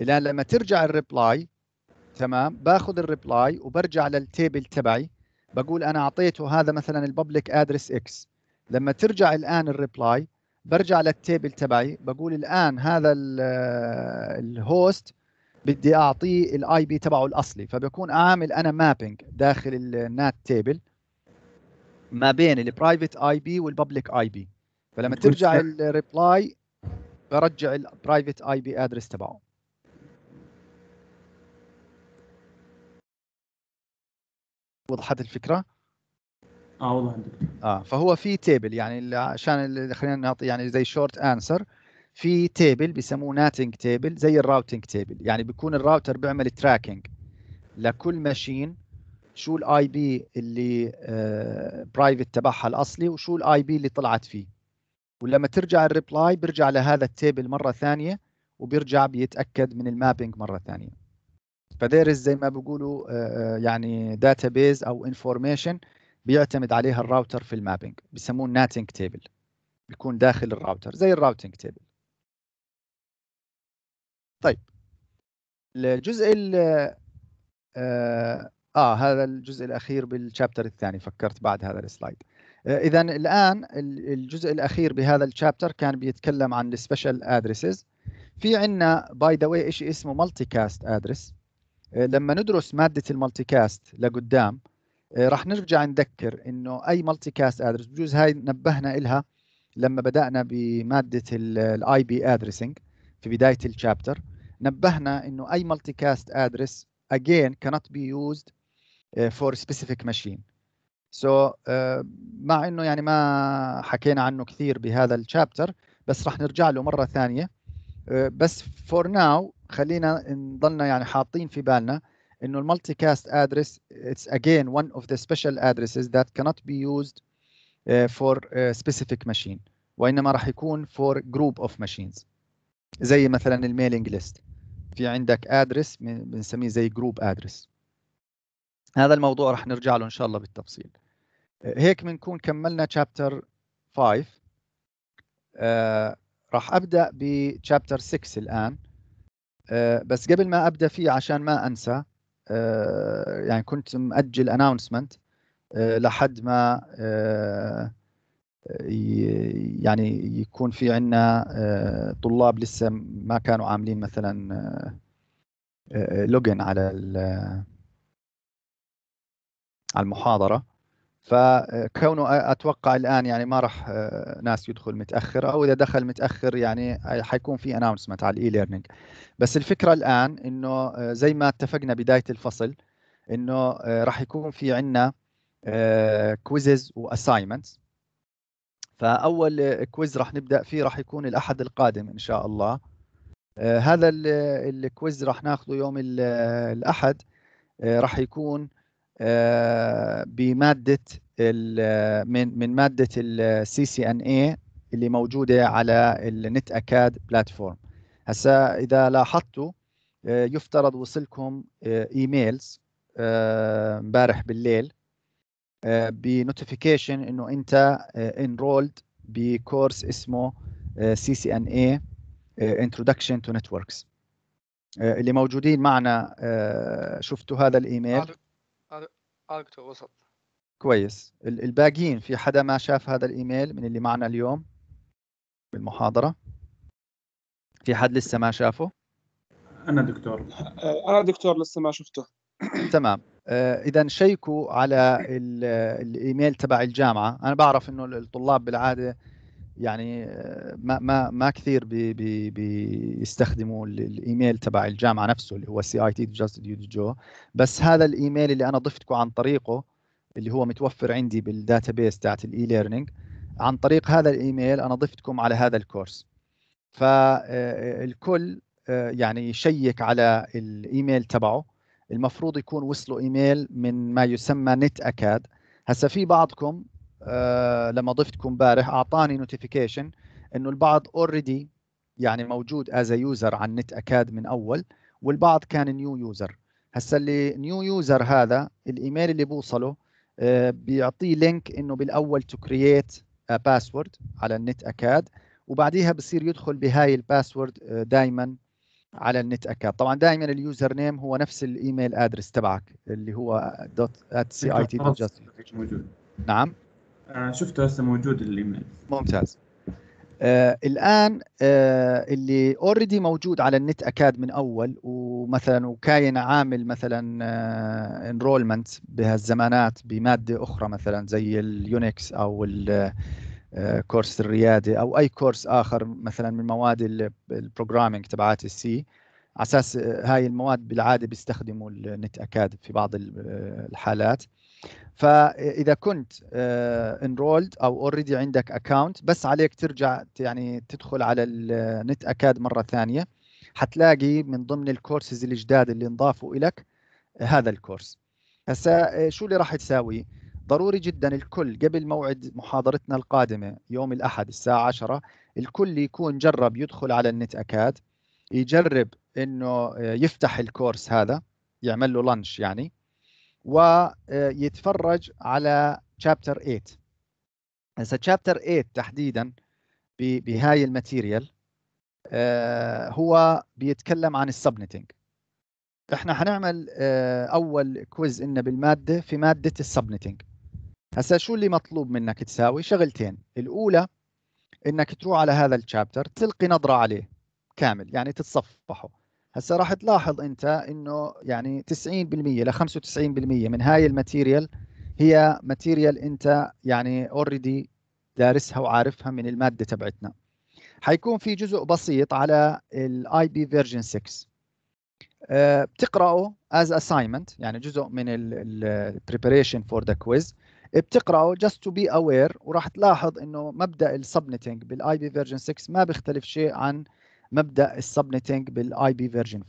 S1: الان لما ترجع الريبلاي تمام باخذ الريبلاي وبرجع للتيبل تبعي بقول انا اعطيته هذا مثلا الببليك ادرس اكس لما ترجع الان الريبلاي برجع للتيبل تبعي بقول الان هذا الهوست بدي اعطيه الاي بي تبعه الاصلي فبكون عامل انا مابينج داخل النات تيبل ما بين البرايفت اي بي والببليك اي بي فلما ترجع الريبلاي برجع البرايفت اي بي ادرس تبعه وضحت الفكره اه والله عندك اه فهو في تيبل يعني عشان خلينا نعطي يعني زي شورت انسر في تيبل بيسموه ناتنج تيبل زي الراوتنج تيبل يعني بيكون الراوتر بيعمل تراكنج لكل ماشين شو الاي بي اللي برايفت آه، تبعها الاصلي وشو الاي بي اللي طلعت فيه ولما ترجع الريبلاي بيرجع لهذا التيبل مره ثانيه وبيرجع بيتاكد من المابينج مره ثانيه فذير زي ما بيقولوا آه، آه، يعني داتابيز او انفورميشن بيعتمد عليها الراوتر في المابينج بيسموه ناتينج تيبل بيكون داخل الراوتر زي الراوتنج تيبل طيب الجزء ال آه, اه هذا الجزء الاخير بالشابتر الثاني فكرت بعد هذا السلايد آه اذا الان الجزء الاخير بهذا الشابتر كان بيتكلم عن السبيشال ادريسز في عندنا باي ذا واي شيء اسمه مالتي كاست ادرس لما ندرس ماده المالتي كاست لقدام آه، راح نرجع نذكر انه اي مالتي كاست ادرس بجوز هاي نبهنا الها لما بدانا بماده الاي بي ادرسنج في بدايه الشابتر نبهنا انه اي مالتي كاست ادرس again cannot be used آه، for specific machine سو so, uh, مع انه يعني ما حكينا عنه كثير بهذا الشابتر بس راح نرجع له مره ثانيه uh, بس فور ناو خلينا نضلنا يعني حاطين في بالنا انه المالتي كاست ادرس اتس اجين one of the special addresses that cannot be used فور uh, for a uh, specific machine وانما راح يكون for group of machines زي مثلا الميلينج ليست في عندك ادرس بنسميه زي جروب ادرس هذا الموضوع راح نرجع له ان شاء الله بالتفصيل uh, هيك بنكون كملنا تشابتر 5 راح ابدا بشابتر 6 الان بس قبل ما ابدا فيه عشان ما انسى آه، يعني كنت مأجل اناونسمنت آه، لحد ما آه، يعني يكون في عندنا طلاب لسه ما كانوا عاملين مثلا لوجن على على المحاضره فكونه اتوقع الان يعني ما راح آه، ناس يدخل متاخر او اذا دخل متاخر يعني حيكون في اناونسمنت على الاي ليرنينج بس الفكره الان انه آه، زي ما اتفقنا بدايه الفصل انه آه، راح يكون في عندنا كويزز واساينمنتس فاول كويز راح نبدا فيه راح يكون الاحد القادم ان شاء الله هذا الكويز راح ناخذه يوم الاحد راح يكون آه، بماده من من ماده السي سي ان اي اللي موجوده على النت اكاد بلاتفورم هسا اذا لاحظتوا آه، يفترض وصلكم آه، ايميلز امبارح بالليل بنوتيفيكيشن انه انت انرولد بكورس اسمه سي سي ان اي انترودكشن تو نتوركس اللي موجودين معنا شفتوا هذا الايميل أكتو آه، وصل كويس الباقيين في حدا ما شاف هذا الايميل من اللي معنا اليوم بالمحاضره في حد لسه ما شافه انا دكتور
S2: آه، انا دكتور لسه ما شفته
S1: تمام آه، اذا شيكوا على الايميل تبع الجامعه انا بعرف انه الطلاب بالعاده يعني ما ما ما كثير بي بي بيستخدموا الايميل تبع الجامعه نفسه اللي هو سي اي تي جو بس هذا الايميل اللي انا ضفتكم عن طريقه اللي هو متوفر عندي بالداتا بيس تاعت الاي ليرنينج عن طريق هذا الايميل انا ضفتكم على هذا الكورس فالكل آه، آه، آه، يعني يشيك على الايميل تبعه المفروض يكون وصله ايميل من ما يسمى نت اكاد هسا في بعضكم آه، لما ضفتكم امبارح اعطاني نوتيفيكيشن انه البعض اوريدي يعني موجود از يوزر على النت اكاد من اول والبعض كان نيو يوزر هسا اللي نيو يوزر هذا الايميل اللي بوصله آه، بيعطيه لينك انه بالاول تو كرييت باسورد على النت اكاد وبعديها بصير يدخل بهاي الباسورد آه، دائما على النت اكاد طبعا دائما اليوزر نيم هو نفس الايميل ادرس تبعك اللي هو دوت ات سي اي تي جاست نعم آه، شفته هسه موجود الايميل ممتاز آه الان آه اللي اوريدي موجود على النت اكاد من اول ومثلا وكاين عامل مثلا آه انرولمنت بهالزمانات بماده اخرى مثلا زي اليونكس او كورس آه، الرياده او اي كورس اخر مثلا من مواد البروجرامينج تبعات السي على اساس آه، هاي المواد بالعاده بيستخدموا النت اكاد في بعض آه، الحالات فاذا كنت انرولد آه، او اوريدي عندك اكاونت بس عليك ترجع يعني تدخل على النت اكاد مره ثانيه حتلاقي من ضمن الكورسز الجداد اللي انضافوا لك هذا الكورس هسا شو اللي راح تساوي ضروري جدا الكل قبل موعد محاضرتنا القادمه يوم الاحد الساعه 10 الكل يكون جرب يدخل على النت اكاد يجرب انه آه، يفتح الكورس هذا يعمل له لانش يعني ويتفرج آه، على شابتر 8 هسه شابتر 8 تحديدا بهاي الماتيريال آه، هو بيتكلم عن السبنتنج احنا حنعمل اول كويز لنا بالماده في ماده السبنتنج هسا شو اللي مطلوب منك تساوي شغلتين الاولى انك تروح على هذا الشابتر تلقي نظره عليه كامل يعني تتصفحه هسا راح تلاحظ انت انه يعني 90% ل 95% من هاي الماتيريال هي ماتيريال انت يعني اوريدي دارسها وعارفها من الماده تبعتنا حيكون في جزء بسيط على الاي بي فيرجن 6 بتقراه از assignment يعني جزء من البريبريشن فور ذا كويز بتقراه just to be aware وراح تلاحظ انه مبدا السبنتنج بالاي بي فيرجن 6 ما بيختلف شيء عن مبدا السبنتنج بالاي بي فيرجن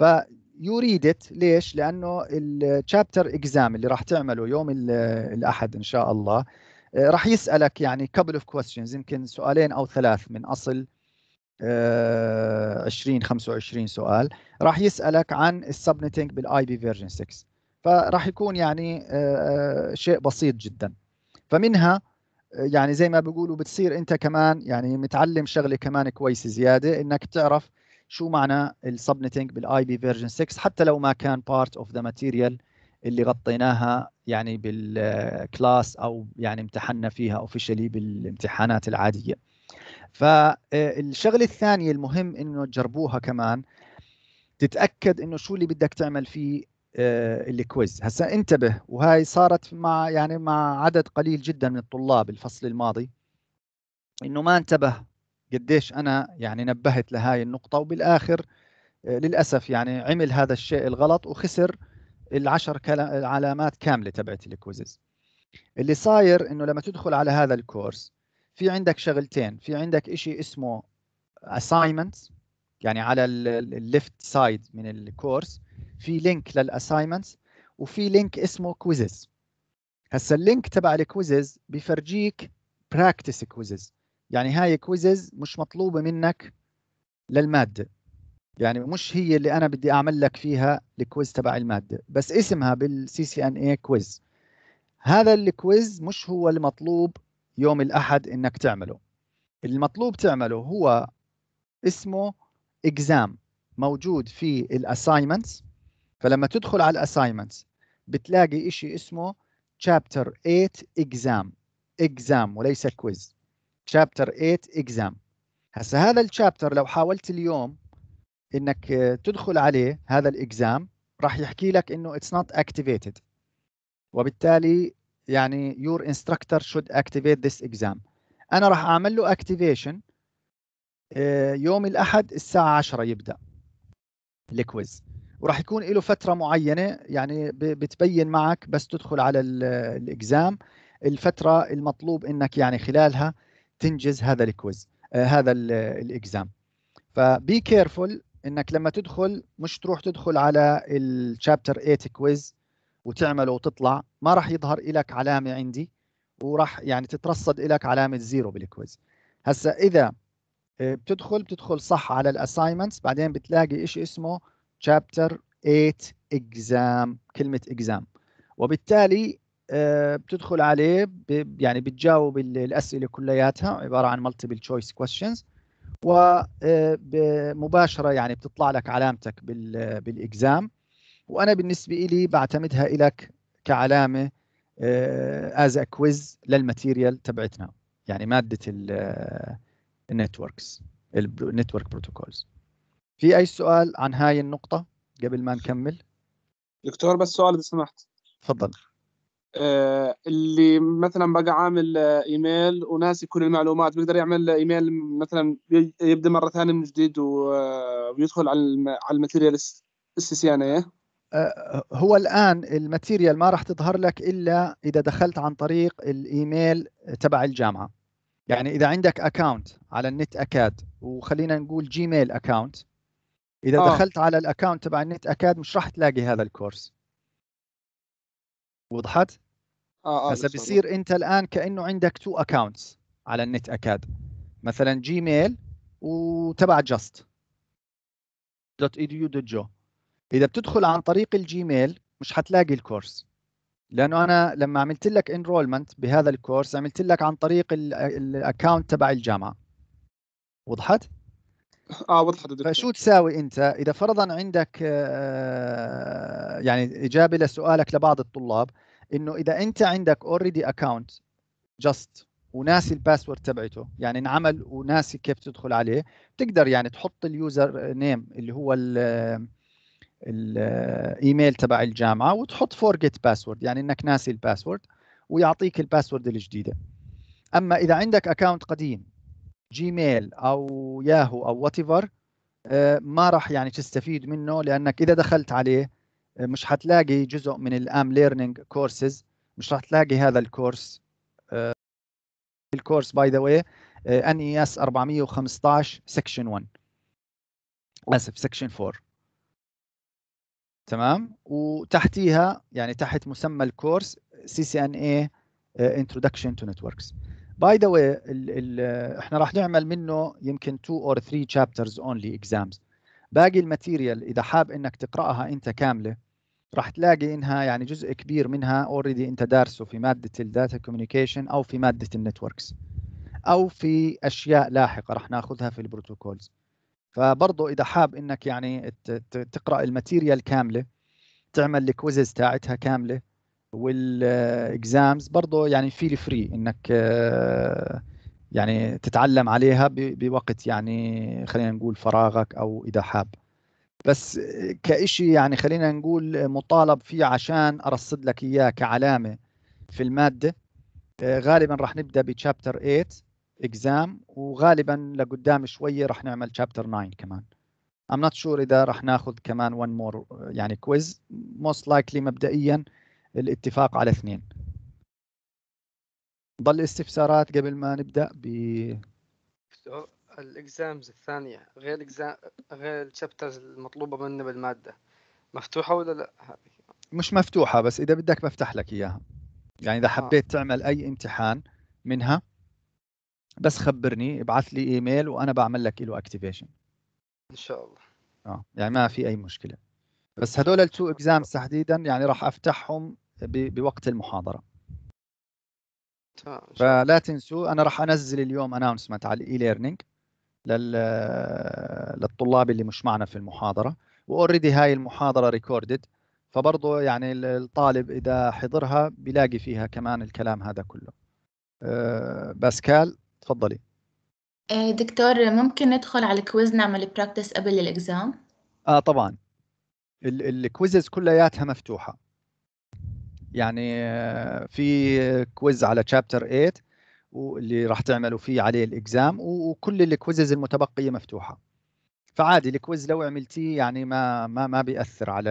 S1: 4 ف يو ريد ات ليش؟ لانه التشابتر اكزام اللي راح تعمله يوم الاحد ان شاء الله آه، راح يسالك يعني كابل اوف كويستشنز يمكن سؤالين او ثلاث من اصل 20 آه، 25 سؤال راح يسالك عن السبنتنج بالاي بي فيرجن 6 فراح يكون يعني آه، شيء بسيط جدا فمنها يعني زي ما بيقولوا بتصير انت كمان يعني متعلم شغله كمان كويسه زياده انك تعرف شو معنى السبنتنج بالاي بي فيرجن 6 حتى لو ما كان بارت اوف ذا ماتيريال اللي غطيناها يعني بالكلاس او يعني امتحنا فيها اوفيشلي بالامتحانات العاديه فالشغله آه، الثانيه المهم انه تجربوها كمان تتاكد انه شو اللي بدك تعمل فيه آه، الكويز هسا انتبه وهي صارت مع يعني مع عدد قليل جدا من الطلاب الفصل الماضي انه ما انتبه قديش انا يعني نبهت لهاي النقطه وبالاخر آه، للاسف يعني عمل هذا الشيء الغلط وخسر العشر علامات كامله تبعت الكويزز اللي صاير انه لما تدخل على هذا الكورس في عندك شغلتين في عندك شيء اسمه assignments يعني على الليفت سايد من الكورس في لينك للاساينمنتس وفي لينك اسمه كويزز هسا اللينك تبع الكويزز بفرجيك براكتس كويزز يعني هاي كويزز مش مطلوبه منك للماده يعني مش هي اللي انا بدي اعمل لك فيها الكويز تبع الماده بس اسمها بالسي سي ان اي كويز هذا الكويز مش هو المطلوب يوم الاحد انك تعمله المطلوب تعمله هو اسمه اكزام موجود في الاساينمنتس فلما تدخل على الاساينمنتس بتلاقي شيء اسمه chapter 8 exam exam وليس quiz chapter 8 exam هسا هذا الشابتر لو حاولت اليوم انك تدخل عليه هذا الاكزام راح يحكي لك انه it's not activated وبالتالي يعني your instructor should activate this exam انا راح اعمل له activation آه، يوم الأحد الساعة 10 يبدأ الكويز وراح يكون له فترة معينة يعني بتبين معك بس تدخل على الإكزام الفترة المطلوب إنك يعني خلالها تنجز هذا الكويز آه، هذا الإكزام فبي كيرفول إنك لما تدخل مش تروح تدخل على الشابتر 8 كويز وتعمله وتطلع ما راح يظهر لك علامة عندي وراح يعني تترصد لك علامة زيرو بالكويز هسا إذا آه، بتدخل بتدخل صح على الاساينمنتس بعدين بتلاقي شيء اسمه chapter 8 exam كلمه exam وبالتالي آه، بتدخل عليه يعني بتجاوب الاسئله كلياتها عباره عن مالتيبل تشويس questions ومباشره آه، يعني بتطلع لك علامتك بالاكزام وانا بالنسبه لي بعتمدها لك كعلامه از كويز للماتيريال تبعتنا يعني ماده networks النتورك بروتوكولز في اي سؤال عن هاي النقطه قبل ما نكمل دكتور بس سؤال اذا سمحت تفضل آه اللي مثلا بقى عامل آه ايميل وناسي كل المعلومات بيقدر يعمل ايميل
S2: مثلا يبدا مره ثانيه من جديد آه، ويدخل على الم... على الماتيريال
S1: السيسيانية آه هو الان الماتيريال ما راح تظهر لك الا اذا دخلت عن طريق الايميل تبع الجامعه يعني اذا عندك اكاونت على النت اكاد وخلينا نقول جيميل اكاونت اذا آه. دخلت على الاكاونت تبع النت اكاد مش راح تلاقي هذا الكورس وضحت
S2: اه اه بصير
S1: انت الان كانه عندك تو اكاونتس على النت اكاد مثلا جيميل وتبع جاست دوت ايديو دوت جو اذا بتدخل عن طريق الجيميل مش حتلاقي الكورس لانه انا لما عملت لك انرولمنت بهذا الكورس عملت لك عن طريق الاكونت تبع الجامعه وضحت؟ اه وضحت دكتور فشو تساوي انت اذا فرضا عندك آه، يعني اجابه لسؤالك لبعض الطلاب انه اذا انت عندك اوريدي اكونت جاست وناسي الباسورد تبعته يعني انعمل وناسي كيف تدخل عليه تقدر يعني تحط اليوزر نيم اللي هو الايميل تبع الجامعه وتحط فورجيت باسورد يعني انك ناسي الباسورد ويعطيك الباسورد الجديده اما اذا عندك اكونت قديم جيميل او ياهو او وات آه، ما راح يعني تستفيد منه لانك اذا دخلت عليه آه، مش حتلاقي جزء من الام ليرنينج كورسز مش راح تلاقي هذا الكورس آه، الكورس باي ذا واي ان اي اس 415 سكشن 1 اسف سكشن 4 تمام وتحتيها يعني تحت مسمى الكورس سي سي ان اي انتروداكشن تو نتوركس باي ذا واي احنا راح نعمل منه يمكن 2 اور 3 تشابترز اونلي اكزامز باقي الماتيريال اذا حاب انك تقراها انت كامله راح تلاقي انها يعني جزء كبير منها اوريدي انت دارسه في ماده الداتا كوميونيكيشن او في ماده النتوركس او في اشياء لاحقه راح ناخذها في البروتوكولز فبرضه اذا حاب انك يعني تقرا الماتيريال كامله تعمل الكويزز تاعتها كامله والاكزامز برضه يعني فيل فري انك يعني تتعلم عليها بوقت يعني خلينا نقول فراغك او اذا حاب بس كإشي يعني خلينا نقول مطالب فيه عشان ارصد لك اياه كعلامه في الماده غالبا راح نبدا بشابتر 8 اكزام وغالبا لقدام شويه راح نعمل شابتر 9 كمان I'm not sure اذا راح ناخذ كمان one more يعني كويز most likely مبدئيا الاتفاق على اثنين ضل استفسارات قبل ما نبدا ب
S2: الاكزامز الثانيه غير الاكزام غير الشابترز المطلوبه منا بالماده مفتوحه ولا لا
S1: مش مفتوحه بس اذا بدك بفتح لك اياها يعني اذا آه. حبيت آه. تعمل اي امتحان منها بس خبرني ابعث لي ايميل وانا بعمل لك له اكتيفيشن ان شاء الله اه يعني ما في اي مشكله بس هدول التو اكزامز تحديدا يعني راح افتحهم بوقت المحاضره فلا تنسوا انا راح انزل اليوم اناونسمنت على الاي ليرنينج للطلاب اللي مش معنا في المحاضره واوريدي هاي المحاضره ريكوردد فبرضه يعني الطالب اذا حضرها بيلاقي فيها كمان الكلام هذا كله أه، باسكال تفضلي آه، دكتور ممكن ندخل على الكويز نعمل براكتس قبل الاكزام اه طبعا الكويزز كلياتها مفتوحه يعني آه، في كويز على تشابتر 8 واللي راح تعملوا فيه عليه الاكزام وكل الكويزز المتبقيه مفتوحه فعادي الكويز لو عملتيه يعني ما ما ما بياثر على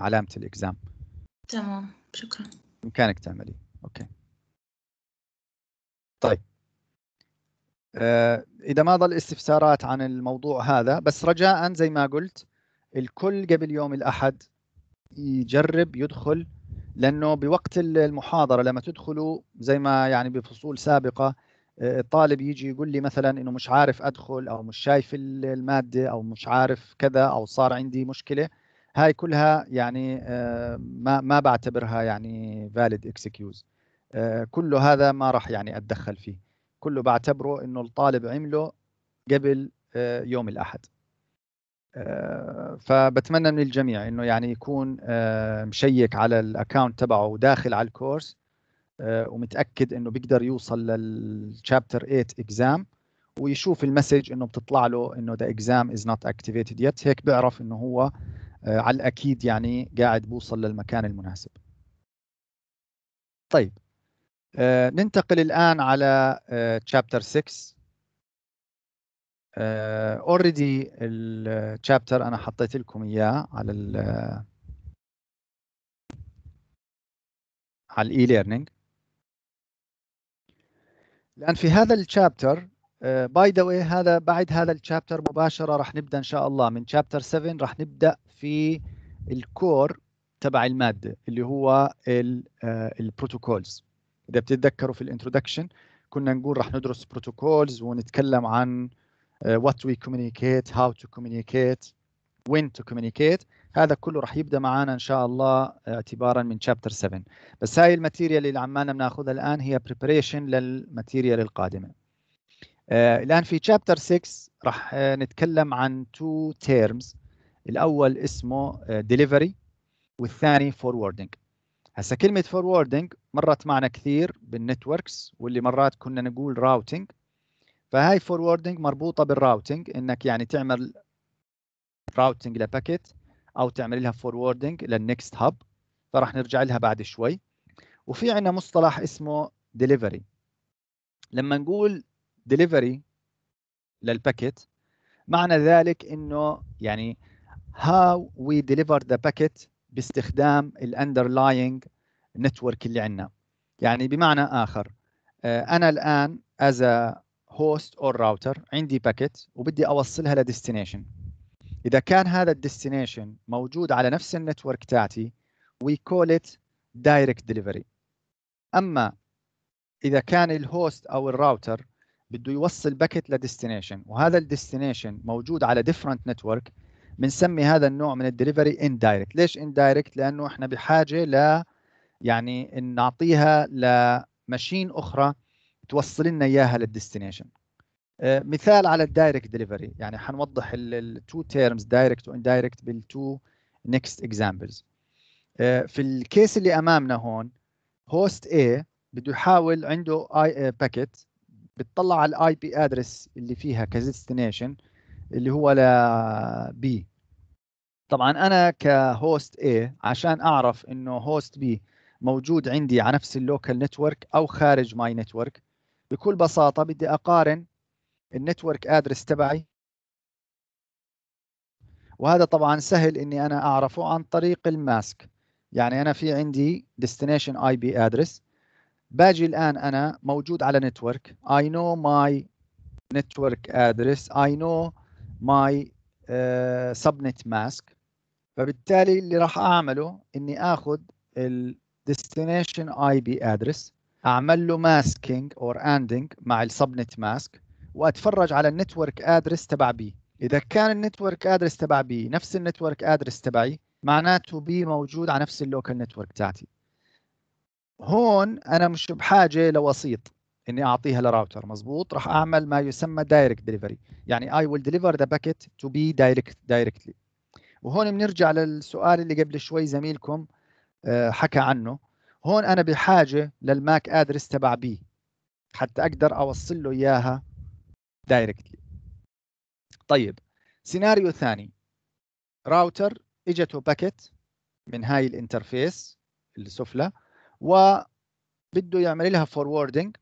S1: علامه الاكزام
S2: تمام شكرا
S1: بامكانك تعمليه اوكي طيب آه، اذا ما ظل استفسارات عن الموضوع هذا بس رجاء زي ما قلت الكل قبل يوم الاحد يجرب يدخل لانه بوقت المحاضره لما تدخلوا زي ما يعني بفصول سابقه آه، الطالب يجي يقول لي مثلا انه مش عارف ادخل او مش شايف الماده او مش عارف كذا او صار عندي مشكله هاي كلها يعني آه، ما ما بعتبرها يعني valid excuse كل هذا ما راح يعني اتدخل فيه كله بعتبره انه الطالب عمله قبل آه، يوم الاحد آه، فبتمنى من الجميع انه يعني يكون آه، مشيك على الاكونت تبعه وداخل على الكورس ومتاكد انه بيقدر يوصل للشابتر 8 اكزام ويشوف المسج انه بتطلع له انه ذا اكزام از نوت اكتيفيتد يت هيك بيعرف انه هو على الاكيد يعني قاعد بوصل للمكان المناسب طيب آه، ننتقل الآن على تشابتر 6 اوريدي التشابتر أنا حطيت لكم إياه على ال على الإي e ليرنينج الآن في هذا التشابتر باي ذا واي هذا بعد هذا التشابتر مباشره راح نبدا ان شاء الله من تشابتر 7 راح نبدا في الكور تبع الماده اللي هو البروتوكولز آه، اذا بتتذكروا في الانترودكشن كنا نقول راح ندرس بروتوكولز ونتكلم عن وات وي كوميونيكيت هاو تو كوميونيكيت وين تو كوميونيكيت هذا كله راح يبدا معانا ان شاء الله آه، اعتبارا من شابتر 7 بس هاي الماتيريال اللي عمالنا بناخذها الان هي بريبريشن للماتيريال القادمه آه الان في شابتر 6 راح آه نتكلم عن تو تيرمز الاول اسمه ديليفري آه، والثاني فوروردنج هسه كلمه فوروردنج مرت معنا كثير بالنتوركس واللي مرات كنا نقول راوتنج فهاي فوروردنج مربوطه بالراوتنج انك يعني تعمل راوتنج لباكيت او تعمل لها فوروردنج للنكست هاب فراح نرجع لها بعد شوي وفي عنا مصطلح اسمه ديليفري لما نقول ديليفري للباكيت معنى ذلك انه يعني how we deliver the packet باستخدام الاندرلاينج نتورك اللي عندنا يعني بمعنى اخر آه، انا الان از هوست اور راوتر عندي باكيت وبدي اوصلها لديستنيشن اذا كان هذا الديستنيشن موجود على نفس النتورك تاعتي وي كول ات دايركت ديليفري اما اذا كان الهوست او الراوتر بده يوصل باكيت لديستنيشن وهذا الديستنيشن موجود على ديفرنت نتورك بنسمي هذا النوع من الدليفري اندايركت ليش اندايركت لانه احنا بحاجه ل يعني نعطيها لمشين اخرى توصل لنا اياها للديستنيشن آه، مثال على الدايركت دليفري يعني حنوضح التو تيرمز دايركت واندايركت بالتو نيكست اكزامبلز في الكيس اللي امامنا هون هوست A بده يحاول عنده اي آه، باكيت بتطلع على الاي بي ادرس اللي فيها كديستنيشن اللي هو ل بي آه، طبعا انا كهوست A عشان اعرف انه هوست B موجود عندي على نفس اللوكال نتورك او خارج ماي نتورك بكل بساطه بدي اقارن النتورك ادرس تبعي وهذا طبعا سهل اني انا اعرفه عن طريق الماسك يعني انا في عندي ديستنيشن اي بي ادرس باجي الان انا موجود على نتورك اي نو ماي نتورك ادرس اي نو ماي سبنت ماسك فبالتالي اللي راح اعمله اني اخذ الديستنيشن اي بي ادرس اعمل له ماسكينج اور اندنج مع السبنت ماسك واتفرج على النتورك ادرس تبع بي اذا كان النتورك ادرس تبع بي نفس النتورك ادرس تبعي معناته بي موجود على نفس اللوكال نتورك تاعتي هون انا مش بحاجه لوسيط اني اعطيها لراوتر مزبوط راح اعمل ما يسمى دايركت ديليفري يعني اي ويل ديليفر ذا باكيت تو بي دايركت دايركتلي وهون بنرجع للسؤال اللي قبل شوي زميلكم آه، حكى عنه هون انا بحاجه للماك ادرس تبع بي حتى اقدر اوصل له اياها دايركتلي طيب سيناريو ثاني راوتر اجته باكت من هاي الانترفيس السفلى وبده يعمل لها فوروردنج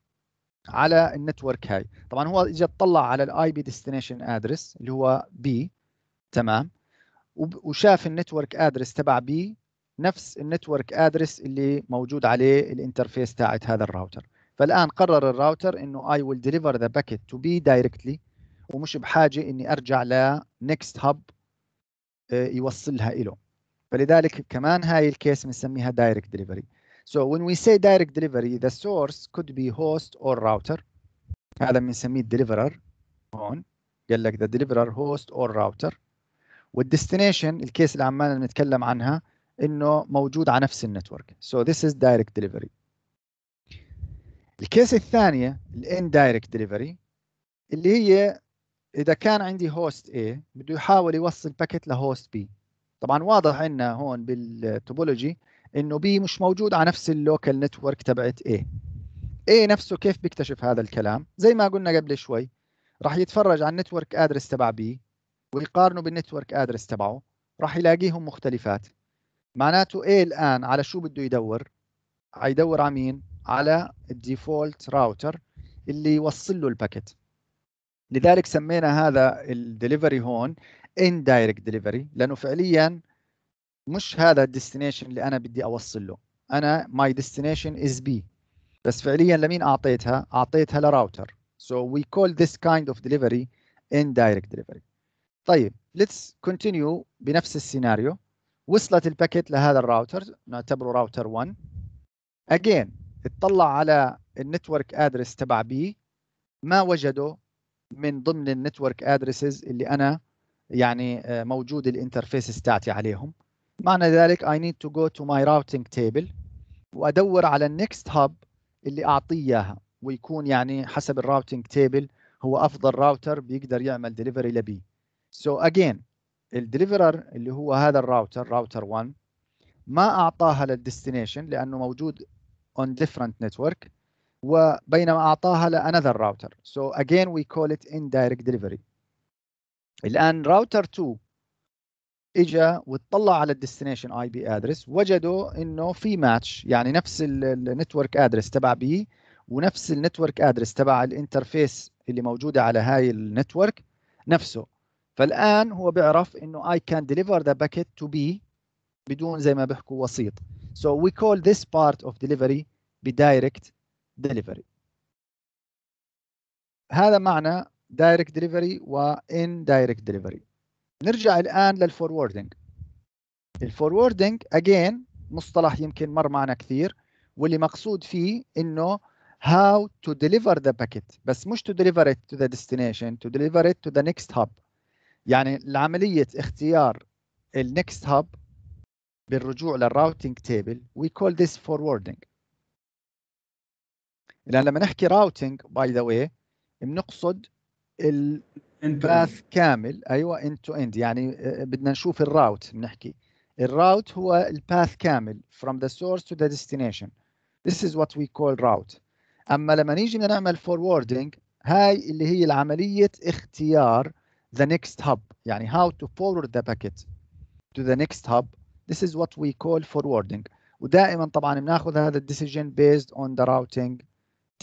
S1: على النتورك هاي طبعا هو اجى اطلع على الاي بي ديستنيشن ادرس اللي هو بي تمام وشاف النتورك ادرس تبع بي نفس النتورك ادرس اللي موجود عليه الانترفيس تاعت هذا الراوتر فالان قرر الراوتر انه اي ويل ديليفر ذا باكيت تو بي دايركتلي ومش بحاجه اني ارجع لنكست هاب آه، يوصلها له فلذلك كمان هاي الكيس بنسميها دايركت ديليفري So when we say direct delivery, the source could be host or router. هذا بنسميه deliverer هون قال لك the deliverer host or router. والديستنيشن الكيس اللي عمالنا نتكلم عنها انه موجود على نفس النتورك سو ذس از دايركت ديليفري الكيس الثانيه الاندايركت ديليفري اللي هي اذا كان عندي هوست A بده يحاول يوصل باكيت لهوست B طبعا واضح عندنا هون بالتوبولوجي انه B مش موجود على نفس اللوكال نتورك تبعت A A نفسه كيف بيكتشف هذا الكلام زي ما قلنا قبل شوي راح يتفرج على النتورك ادرس تبع B ويقارنوا بالنتورك ادرس تبعه راح يلاقيهم مختلفات معناته ايه الان على شو بده يدور حيدور على مين على الديفولت راوتر اللي يوصل له الباكت لذلك سمينا هذا الدليفري هون indirect delivery لانه فعليا مش هذا الديستنيشن اللي انا بدي اوصل له انا my destination is B بس فعليا لمين اعطيتها اعطيتها لراوتر so we call this kind of delivery indirect delivery طيب ليتس كونتينيو بنفس السيناريو وصلت الباكيت لهذا الراوتر نعتبره راوتر 1 اجين اطلع على النتورك ادرس تبع بي ما وجده من ضمن النتورك ادرسز اللي انا يعني آه، موجود الانترفيس تاعتي عليهم معنى ذلك اي نيد تو جو تو ماي راوتينج تيبل وادور على النكست هاب اللي اعطيه اياها ويكون يعني حسب الراوتينج تيبل هو افضل راوتر بيقدر يعمل ديليفري لبي سو so اجين الدليفرر اللي هو هذا الراوتر راوتر 1 ما اعطاها للديستنيشن لانه موجود on different network وبينما اعطاها لانذر راوتر سو اجين وي كول ات indirect دليفري الان راوتر 2 اجا واطلع على الديستنيشن اي بي ادرس وجدوا انه في ماتش يعني نفس النتورك ادرس تبع بي ونفس النتورك ادرس تبع الانترفيس اللي موجوده على هاي النتورك نفسه فالان هو بيعرف انه I can deliver the packet to B بدون زي ما بيحكوا وسيط so we call this part of delivery بدايركت delivery هذا معنى direct delivery و indirect delivery نرجع الان للفوروردنج الفوروردنج again مصطلح يمكن مر معنا كثير واللي مقصود فيه انه how to deliver the packet بس مش to deliver it to the destination to deliver it to the next hub يعني العملية اختيار النكست هاب بالرجوع routing تيبل وي كول this فوروردنج لان لما نحكي routing باي ذا واي بنقصد الباث كامل ايوه end to اند يعني آه، بدنا نشوف الراوت بنحكي الراوت هو الباث كامل from the source to the destination this is what we call route اما لما نيجي بدنا نعمل forwarding هاي اللي هي العمليه اختيار the next hub يعني how to forward the packet to the next hub this is what we call forwarding ودائما طبعا بناخذ هذا الديسيجن based on the routing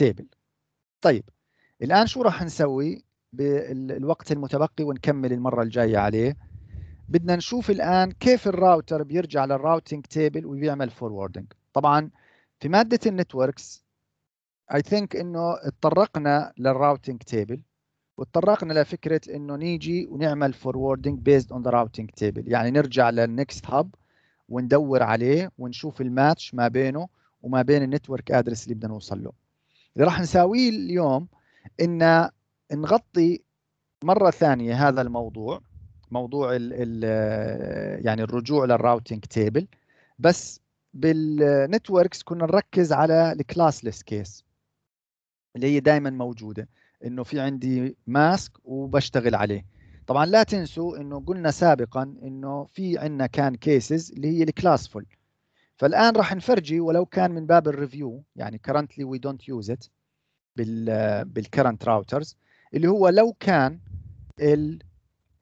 S1: table طيب الان شو راح نسوي بالوقت المتبقي ونكمل المره الجايه عليه بدنا نشوف الان كيف الراوتر بيرجع للراوتينج تيبل وبيعمل فوروردنج طبعا في ماده النتوركس اي ثينك انه اتطرقنا للراوتينج تيبل وتطرقنا لفكره انه نيجي ونعمل فوروردنج بيزد اون ذا راوتنج تيبل يعني نرجع للنكست هاب وندور عليه ونشوف الماتش ما بينه وما بين النتورك ادرس اللي بدنا نوصل له اللي راح نساويه اليوم ان نغطي مره ثانيه هذا الموضوع موضوع ال الـ يعني الرجوع للراوتنج تيبل بس بالنتوركس كنا نركز على الكلاسلس كيس اللي هي دائما موجوده انه في عندي ماسك وبشتغل عليه طبعا لا تنسوا انه قلنا سابقا انه في عندنا كان كيسز اللي هي الكلاسفول فالان راح نفرجي ولو كان من باب الريفيو يعني currently we don't use it بال بالكرنت راوترز اللي هو لو كان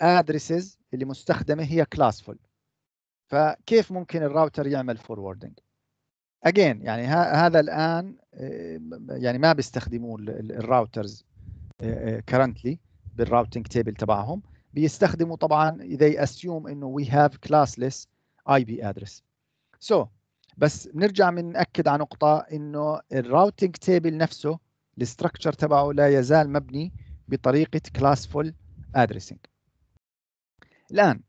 S1: الادريسز اللي مستخدمه هي كلاسفول فكيف ممكن الراوتر يعمل فوروردنج اجين يعني هذا الان آه، يعني ما بيستخدموه الراوترز currently بالراوتينج تيبل تبعهم بيستخدموا طبعا they assume انه we have classless IP address. So بس بنرجع بنأكد على نقطة انه الراوتينج تيبل نفسه الستركتشر تبعه لا يزال مبني بطريقة classful addressing. الآن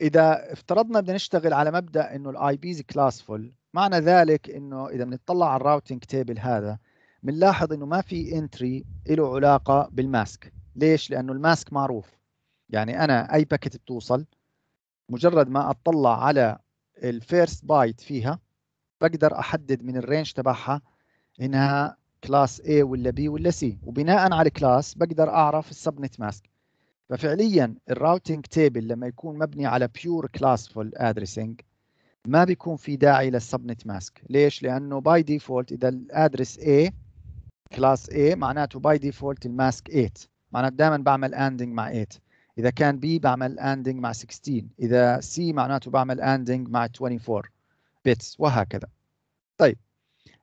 S1: إذا افترضنا بدنا نشتغل على مبدأ انه IP is classful معنى ذلك انه اذا بنطلع على الراوتينج تيبل هذا بنلاحظ انه ما في انتري له علاقه بالماسك ليش لانه الماسك معروف يعني انا اي باكت بتوصل مجرد ما اطلع على الفيرست بايت فيها بقدر احدد من الرينج تبعها انها كلاس A ولا B ولا C وبناء على الكلاس بقدر اعرف السبنت ماسك ففعليا الراوتنج تيبل لما يكون مبني على بيور كلاس فول ادريسنج ما بيكون في داعي للسبنت ماسك ليش لانه باي ديفولت اذا الادرس A كلاس A معناته باي ديفولت الماسك 8 معناته دائما بعمل اندنج مع 8 اذا كان B بعمل اندنج مع 16 اذا C معناته بعمل اندنج مع 24 بيتس وهكذا طيب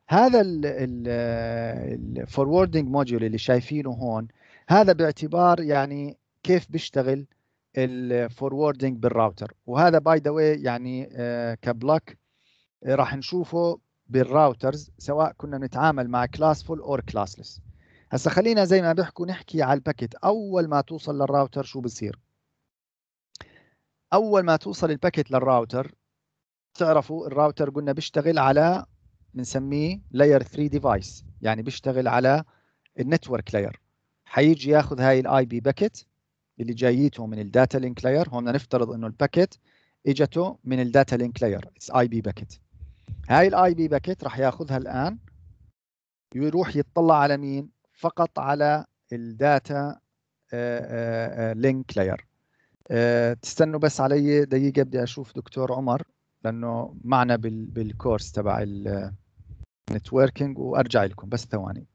S1: هذا الفوروردنج موديول اللي شايفينه هون هذا باعتبار يعني كيف بيشتغل الفوروردنج بالراوتر وهذا باي ذا واي يعني آه، كبلوك آه، راح نشوفه بالراوترز سواء كنا نتعامل مع كلاس فول اور كلاسلس هسا خلينا زي ما بيحكوا نحكي على الباكت اول ما توصل للراوتر شو بصير اول ما توصل الباكت للراوتر تعرفوا الراوتر قلنا بيشتغل على بنسميه لاير 3 ديفايس يعني بيشتغل على النتورك لاير حيجي ياخذ هاي الاي بي باكت اللي جايته من الداتا لينك لاير هون نفترض انه الباكت اجته من الداتا لينك لاير اتس اي بي باكت هاي الاي بي باكيت راح ياخذها الان يروح يطلع على مين فقط على الداتا لينك لاير تستنوا بس علي دقيقه بدي اشوف دكتور عمر لانه معنا بالكورس تبع النتوركينج وارجع لكم بس ثواني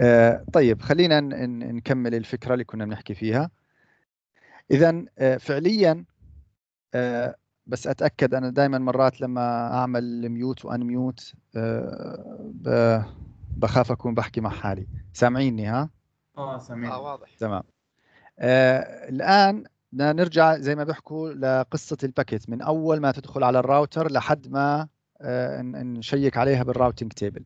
S1: آه، طيب خلينا نكمل الفكره اللي كنا بنحكي فيها اذا آه، فعليا آه، بس اتاكد انا دائما مرات لما اعمل ميوت وان ميوت بخاف اكون بحكي مع حالي سامعيني ها اه سامعين اه واضح تمام آه الان بدنا نرجع زي ما بيحكوا لقصه الباكيت من اول ما تدخل على الراوتر لحد ما آه نشيك عليها بالراوتنج تيبل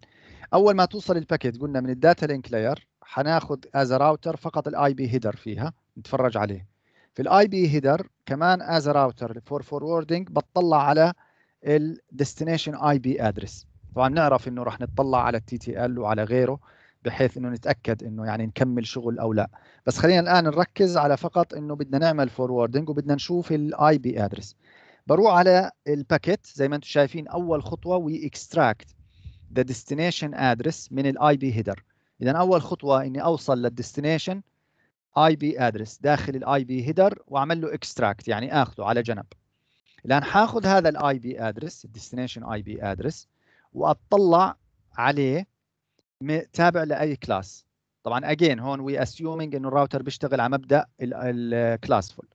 S1: اول ما توصل الباكيت قلنا من الداتا لينك لاير حناخذ از راوتر فقط الاي بي هيدر فيها نتفرج عليه في الاي بي هيدر كمان از راوتر فور فوروردنج بتطلع على الديستنيشن اي بي ادرس طبعا نعرف انه راح نتطلع على التي تي ال وعلى غيره بحيث انه نتاكد انه يعني نكمل شغل او لا بس خلينا الان نركز على فقط انه بدنا نعمل فوروردنج وبدنا نشوف الاي بي ادرس بروح على الباكيت زي ما انتم شايفين اول خطوه وي اكستراكت the destination address من الاي بي هيدر اذا اول خطوه اني اوصل للديستنيشن اي بي ادرس داخل الاي بي هيدر واعمل له اكستراكت يعني اخذه على جنب الان حاخذ هذا الاي بي ادرس الديستنيشن اي بي ادرس واطلع عليه تابع لاي كلاس طبعا اجين هون وي اسيومينج انه الراوتر بيشتغل على مبدا الكلاس فول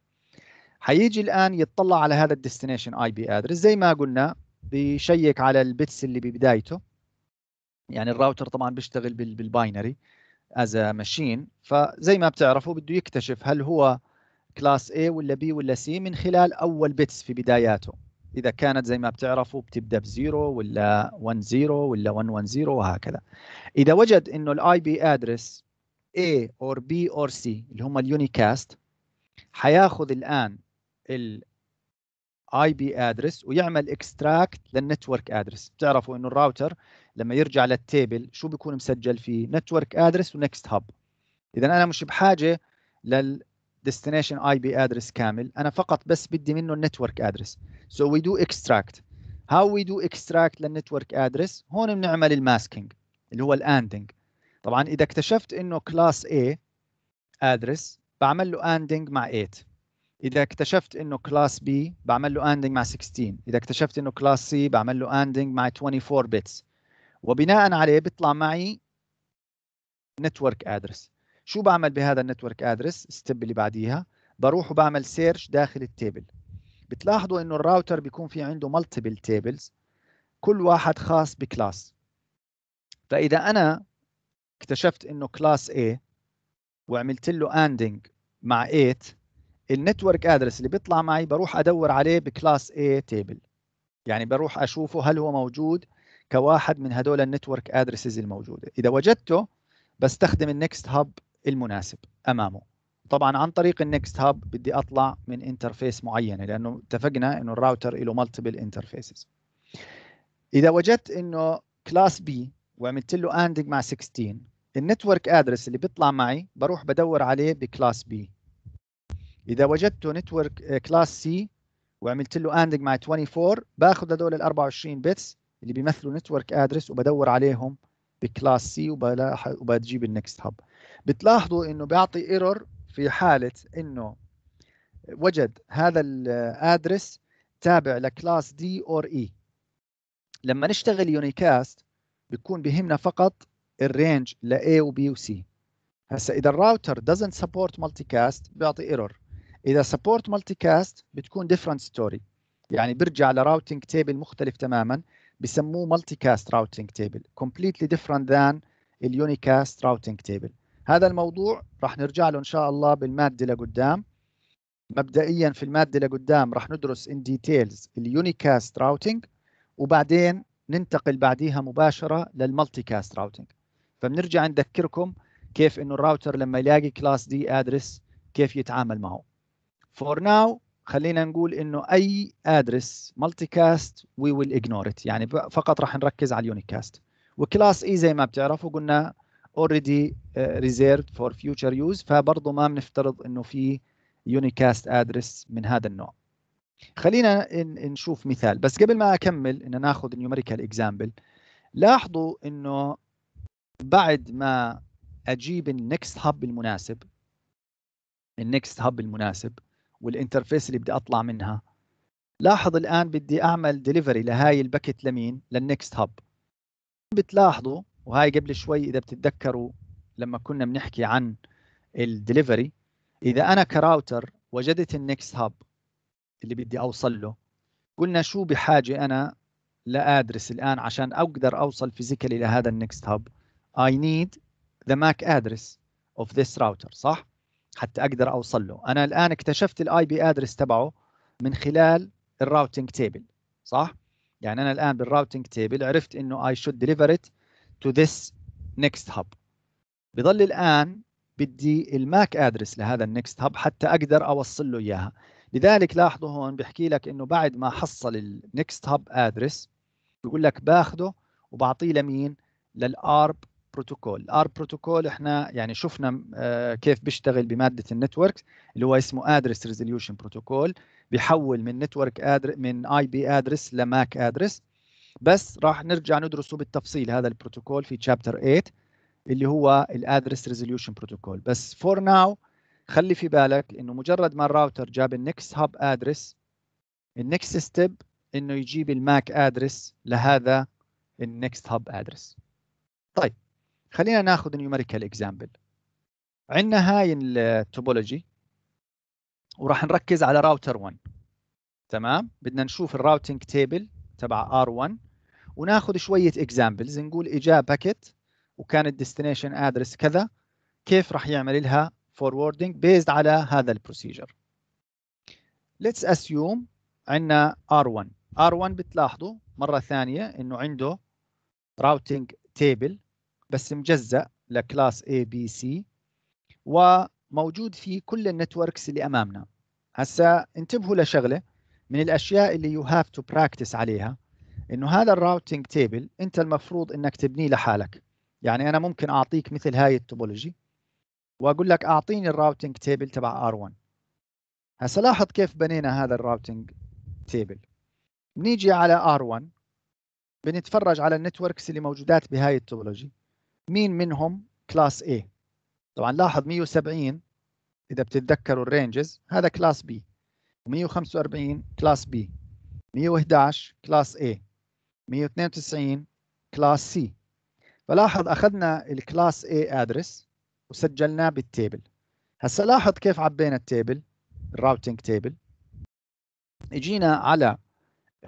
S1: حيجي الان يتطلع على هذا الديستنيشن اي بي ادرس زي ما قلنا بيشيك على البيتس اللي ببدايته يعني الراوتر طبعا بيشتغل بالباينري از ماشين فزي ما بتعرفوا بده يكتشف هل هو كلاس A ولا B ولا C من خلال اول بيتس في بداياته اذا كانت زي ما بتعرفوا بتبدا بزيرو ولا 0 ولا 10 ولا 110 وهكذا اذا وجد انه الاي بي ادرس A or B or C اللي هم اليونيكاست حياخذ الان الاي بي ادرس ويعمل اكستراكت للنتورك ادرس بتعرفوا انه الراوتر لما يرجع للتيبل شو بيكون مسجل فيه نتورك ادرس ونكست هاب اذا انا مش بحاجه لل destination IP address كامل انا فقط بس بدي منه النتورك ادرس so we do extract how we do extract للنتورك ادرس هون بنعمل الماسكينج اللي هو الاندنج طبعا اذا اكتشفت انه كلاس A ادرس بعمل له اندنج مع 8 اذا اكتشفت انه كلاس B بعمل له اندنج مع 16 اذا اكتشفت انه كلاس C بعمل له اندنج مع 24 بيتس وبناء عليه بيطلع معي نتورك ادرس شو بعمل بهذا النتورك ادرس ستيب اللي بعديها بروح وبعمل سيرش داخل التيبل بتلاحظوا انه الراوتر بيكون في عنده مالتيبل تيبلز كل واحد خاص بكلاس فاذا انا اكتشفت انه كلاس A وعملت له اندنج مع 8 النتورك ادرس اللي بيطلع معي بروح ادور عليه بكلاس A تيبل يعني بروح اشوفه هل هو موجود كواحد من هدول النتورك ادرسز الموجوده اذا وجدته بستخدم النكست هاب المناسب امامه طبعا عن طريق النكست هاب بدي اطلع من انترفيس معينه لانه اتفقنا انه الراوتر له مالتيبل انترفيسز اذا وجدت انه كلاس بي وعملت له اندنج مع 16 النتورك ادرس اللي بيطلع معي بروح بدور عليه بكلاس بي اذا وجدته نتورك كلاس سي وعملت له اندنج مع 24 باخذ هذول ال 24 بتس اللي بيمثلوا نتورك ادرس وبدور عليهم بكلاس سي وبجيب النكست هاب بتلاحظوا انه بيعطي ايرور في حاله انه وجد هذا الادرس تابع لكلاس دي اور اي لما نشتغل يونيكاست بيكون بهمنا فقط الرينج ل A و B و C هسا اذا الراوتر doesn't support multicast بيعطي ايرور اذا support multicast بتكون different story يعني بيرجع لراوتنج تيبل مختلف تماما بسموه مالتي كاست راوتينج تيبل كومبليتلي ديفرنت ذان اليونيكاست راوتينج تيبل هذا الموضوع راح نرجع له ان شاء الله بالماده لقدام مبدئيا في الماده لقدام راح ندرس ان ديتيلز اليونيكاست راوتينج وبعدين ننتقل بعديها مباشره للمالتي كاست راوتينج فبنرجع نذكركم كيف انه الراوتر لما يلاقي كلاس دي ادرس كيف يتعامل معه فور ناو خلينا نقول انه اي ادرس مالتي كاست وي ويل اجنور ات يعني فقط راح نركز على اليونيكاست وكلاس اي e زي ما بتعرفوا قلنا اوريدي ريزيرفد فور فيوتشر يوز فبرضه ما بنفترض انه في يونيكاست ادرس من هذا النوع خلينا نشوف مثال بس قبل ما اكمل ان ناخذ النيوميريكال اكزامبل لاحظوا انه بعد ما اجيب النكست هاب المناسب النكست هاب المناسب والانترفيس اللي بدي اطلع منها لاحظ الان بدي اعمل ديليفري لهاي الباكت لمين للنكست هاب بتلاحظوا وهاي قبل شوي اذا بتتذكروا لما كنا بنحكي عن الدليفري اذا انا كراوتر وجدت النكست هاب اللي بدي اوصل له قلنا شو بحاجه انا لادرس الان عشان اقدر اوصل فيزيكالي لهذا النكست هاب اي نيد ذا ماك ادرس اوف ذس راوتر صح حتى اقدر اوصل له انا الان اكتشفت الاي بي ادرس تبعه من خلال الراوتينج تيبل صح يعني انا الان بالراوتينج تيبل عرفت انه اي شود ديليفر ات تو ذس نيكست هاب بضل الان بدي الماك ادرس لهذا النيكست هاب حتى اقدر اوصل له اياها لذلك لاحظوا هون بحكي لك انه بعد ما حصل النيكست هاب ادرس بقول لك باخده وبعطيه لمين للارب بروتوكول الار بروتوكول احنا يعني شفنا آه، كيف بيشتغل بماده النتوركس اللي هو اسمه ادرس ريزوليوشن بروتوكول بيحول من نتورك أدر... من اي بي ادرس لماك ادرس بس راح نرجع ندرسه بالتفصيل هذا البروتوكول في شابتر 8 اللي هو الادرس ريزوليوشن بروتوكول بس فور ناو خلي في بالك انه مجرد ما الراوتر جاب النكست هاب ادرس النكست ستيب انه يجيب الماك ادرس لهذا النكست هاب ادرس طيب خلينا ناخذ نيوميريكال اكزامبل عندنا هاي التوبولوجي وراح نركز على راوتر 1 تمام بدنا نشوف الراوتنج تيبل تبع R1 وناخذ شوية اكزامبلز نقول اجا باكيت وكان الديستنيشن ادرس كذا كيف راح يعمل لها forwarding based على هذا البروسيجر let's assume عندنا R1 R1 بتلاحظوا مرة ثانية انه عنده راوتينج تيبل بس مجزأ لكلاس A B C وموجود فيه كل النتوركس اللي أمامنا هسا انتبهوا لشغلة من الأشياء اللي you have to practice عليها إنه هذا الراوتينج تيبل أنت المفروض إنك تبنيه لحالك يعني أنا ممكن أعطيك مثل هاي التوبولوجي وأقول لك أعطيني الراوتينج تيبل تبع R1 هسا لاحظ كيف بنينا هذا الراوتينج تيبل بنيجي على R1 بنتفرج على النتوركس اللي موجودات بهاي التوبولوجي مين منهم كلاس A طبعا لاحظ 170 إذا بتتذكروا الرينجز هذا كلاس B و145 كلاس B 111 كلاس A 192 كلاس C فلاحظ أخذنا الكلاس A أدرس وسجلناه بالتيبل هسا لاحظ كيف عبينا التيبل الراوتينج تيبل اجينا على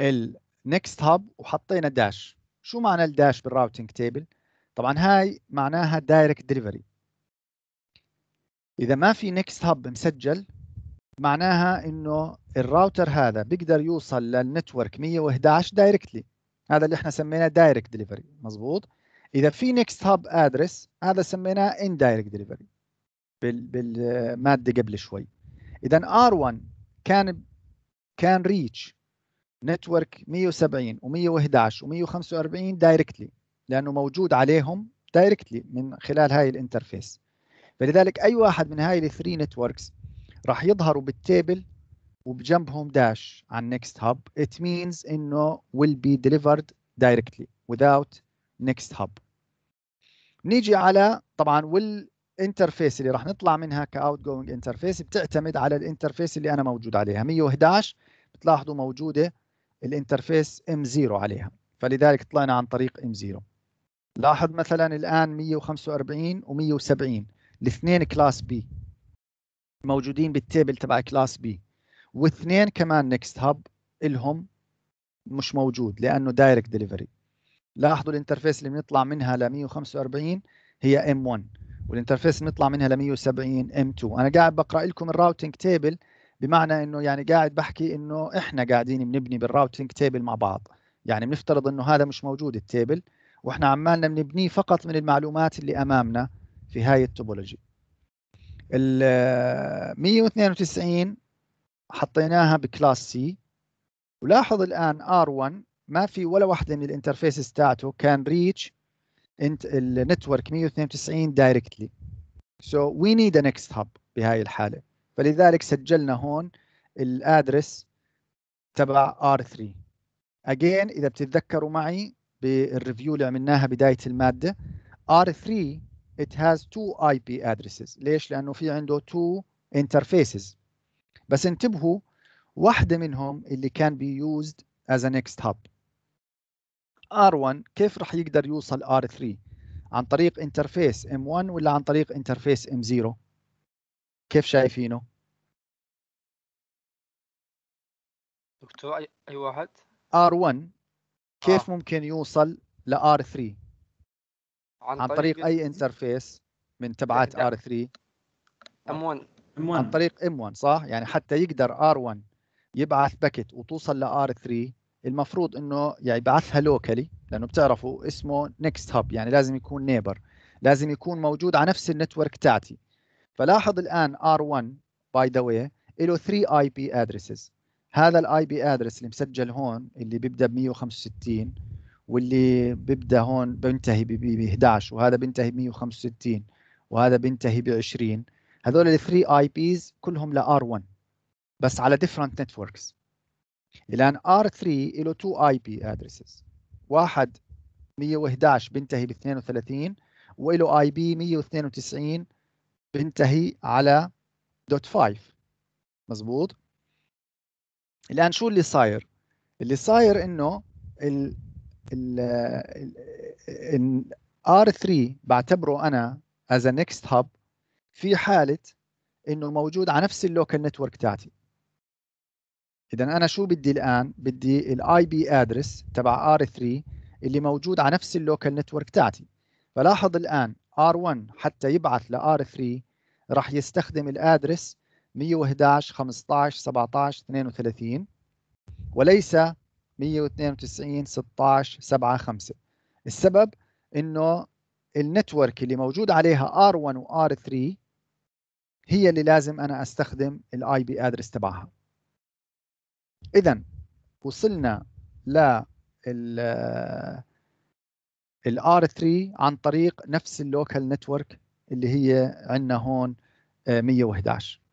S1: النكست هاب وحطينا داش شو معنى الداش بالراوتينج تيبل طبعا هاي معناها دايركت ديليفري اذا ما في نكست هاب مسجل معناها انه الراوتر هذا بيقدر يوصل للنتورك 111 دايركتلي هذا اللي احنا سميناه دايركت ديليفري مزبوط اذا في نكست هاب ادرس هذا سميناه اندايركت ديليفري بالماده قبل شوي اذا ار 1 كان كان ريتش نتورك 170 و111 و145 دايركتلي لانه موجود عليهم دايركتلي من خلال هاي الانترفيس فلذلك اي واحد من هاي الثري نتوركس راح يظهروا بالتيبل وبجنبهم داش عن نيكست هاب ات مينز انه ويل بي ديليفرد دايركتلي وذاوت نيكست هاب نيجي على طبعا والانترفيس اللي راح نطلع منها كاوت جوينج انترفيس بتعتمد على الانترفيس اللي انا موجود عليها 111 بتلاحظوا موجوده الانترفيس ام 0 عليها فلذلك طلعنا عن طريق ام 0 لاحظ مثلا الآن 145 و170 الاثنين كلاس بي موجودين بالتيبل تبع كلاس بي واثنين كمان نكست هاب الهم مش موجود لأنه دايركت ديليفري لاحظوا الانترفيس اللي بنطلع منها ل 145 هي ام 1 والانترفيس اللي بنطلع منها ل 170 ام 2 أنا قاعد بقرأ لكم الراوتنج تيبل بمعنى انه يعني قاعد بحكي انه احنا قاعدين بنبني بالراوتنج تيبل مع بعض يعني بنفترض انه هذا مش موجود التيبل واحنا عمالنا بنبنيه فقط من المعلومات اللي امامنا في هاي التوبولوجي ال 192 حطيناها بكلاس سي ولاحظ الان R1 ما في ولا واحدة من الانترفيسز تاعته كان ريتش انت النتورك 192 دايركتلي سو وي نيد ا نيكست هاب بهاي الحالة فلذلك سجلنا هون الادرس تبع R3 اجين اذا بتتذكروا معي بالريفيو اللي عملناها بدايه الماده R3 it has two IP addresses ليش؟ لأنه في عنده two interfaces بس انتبهوا واحدة منهم اللي كان be used as a next hub R1 كيف رح يقدر يوصل R3 عن طريق انترفيس M1 ولا عن طريق انترفيس M0 كيف شايفينه
S2: دكتور أي واحد
S1: R1 كيف آه. ممكن يوصل ل R3
S2: عن, عن طريق, طريق اي
S1: انترفيس من تبعات R3 M1 M1 عن طريق M1 صح يعني حتى يقدر R1 يبعث باكت وتوصل ل R3 المفروض انه يعني يبعثها لوكالي لانه بتعرفوا اسمه نيكست هاب يعني لازم يكون نيبر لازم يكون موجود على نفس النتورك تاعتي فلاحظ الان R1 باي ذا واي له 3 اي بي ادريسز هذا الاي بي ادرس اللي مسجل هون اللي بيبدا ب 165 واللي بيبدا هون بينتهي ب 11 وهذا بينتهي ب 165 وهذا بينتهي ب 20 هذول الثري اي بيز كلهم لار 1 بس على ديفرنت نتوركس الان ار 3 له 2 اي بي ادرسز واحد 111 بينتهي ب 32 وله اي بي 192 بينتهي على دوت 5 مزبوط الان شو اللي صاير اللي صاير انه ال ال ان ار 3 بعتبره انا از ا نيكست هاب في حاله انه موجود على نفس اللوكال نتورك تاعتي اذا انا شو بدي الان بدي الاي بي ادرس تبع ار 3 اللي موجود على نفس اللوكال نتورك تاعتي فلاحظ الان ار 1 حتى يبعث لار 3 راح يستخدم الادرس 111 15 17 32 وليس 192 16 7 5 السبب انه النتورك اللي موجود عليها R1 وR3 هي اللي لازم انا استخدم الاي بي ادرس تبعها اذا وصلنا ل ال R3 عن طريق نفس اللوكال نتورك اللي هي عندنا هون 111 آه،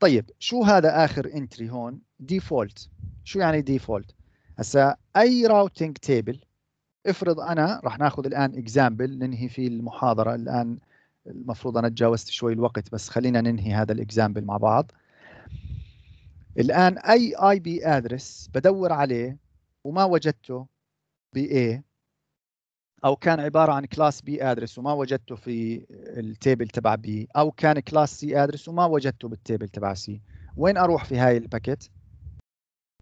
S1: طيب شو هذا اخر انتري هون ديفولت شو يعني ديفولت هسا اي راوتينج تيبل افرض انا راح ناخذ الان اكزامبل ننهي فيه المحاضره الان المفروض انا تجاوزت شوي الوقت بس خلينا ننهي هذا الاكزامبل مع بعض الان اي اي بي ادرس بدور عليه وما وجدته بايه او كان عباره عن كلاس بي ادرس وما وجدته في التيبل تبع بي او كان كلاس سي ادرس وما وجدته بالتيبل تبع سي وين اروح في هاي الباكيت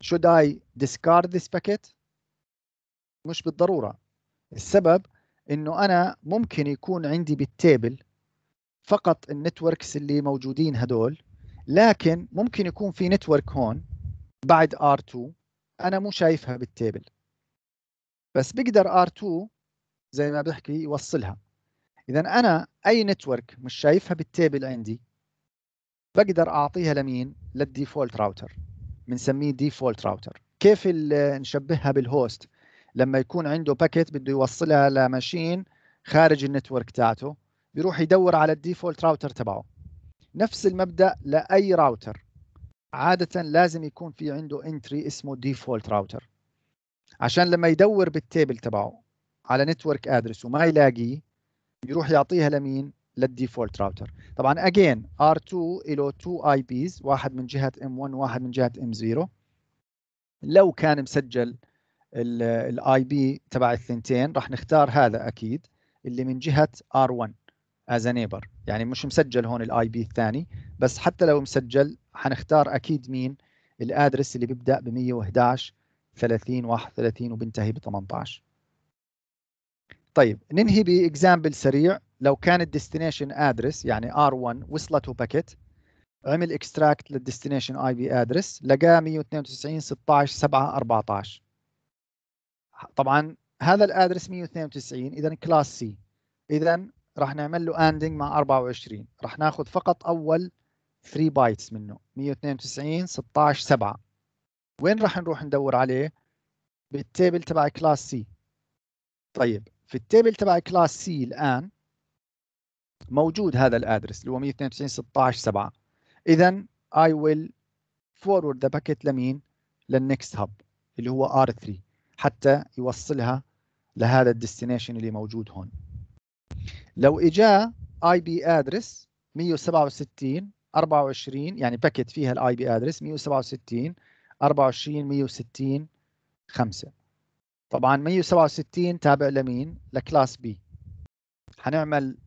S1: should I discard this packet مش بالضروره السبب انه انا ممكن يكون عندي بالتيبل فقط النتوركس اللي موجودين هدول لكن ممكن يكون في نتورك هون بعد R2 انا مو شايفها بالتيبل بس بقدر R2 زي ما بحكي يوصلها اذا انا اي نتورك مش شايفها بالتيبل عندي بقدر اعطيها لمين للديفولت راوتر بنسميه ديفولت راوتر كيف نشبهها بالهوست لما يكون عنده باكيت بده يوصلها لماشين خارج النتورك تاعته بيروح يدور على الديفولت راوتر تبعه نفس المبدا لاي راوتر عاده لازم يكون في عنده انتري اسمه ديفولت راوتر عشان لما يدور بالتيبل تبعه على نتورك ادرس وما يلاقيه يروح يعطيها لمين للديفولت راوتر طبعا اجين ار 2 له 2 اي بيز واحد من جهه ام 1 وواحد من جهه ام 0 لو كان مسجل الاي بي تبع الثنتين راح نختار هذا اكيد اللي من جهه ار 1 از نيبر يعني مش مسجل هون الاي بي الثاني بس حتى لو مسجل حنختار اكيد مين الادرس اللي بيبدا ب 111 30 31 وبينتهي ب 18 طيب ننهي باكزامبل سريع لو كان الديستنيشن ادرس يعني ار 1 وصلته باكيت عمل اكستراكت للديستنيشن اي بي ادرس لقاه 192 16 7 14 طبعا هذا الادرس 192 اذا كلاس سي اذا راح نعمل له اندنج مع 24 راح ناخذ فقط اول 3 بايتس منه 192 16 7 وين راح نروح ندور عليه بالتيبل تبع كلاس سي طيب في التيبل تبع كلاس سي الآن موجود هذا الادرس اللي هو 192 16 7 اذا اي ويل فورورد ذا باكيت لمين للنكست هاب اللي هو ار 3 حتى يوصلها لهذا الديستنيشن اللي موجود هون لو اجا اي بي ادرس 167 24 يعني باكيت فيها الاي بي ادرس 167 24 160 5 طبعا 167 تابع لمين؟ لكلاس بي حنعمل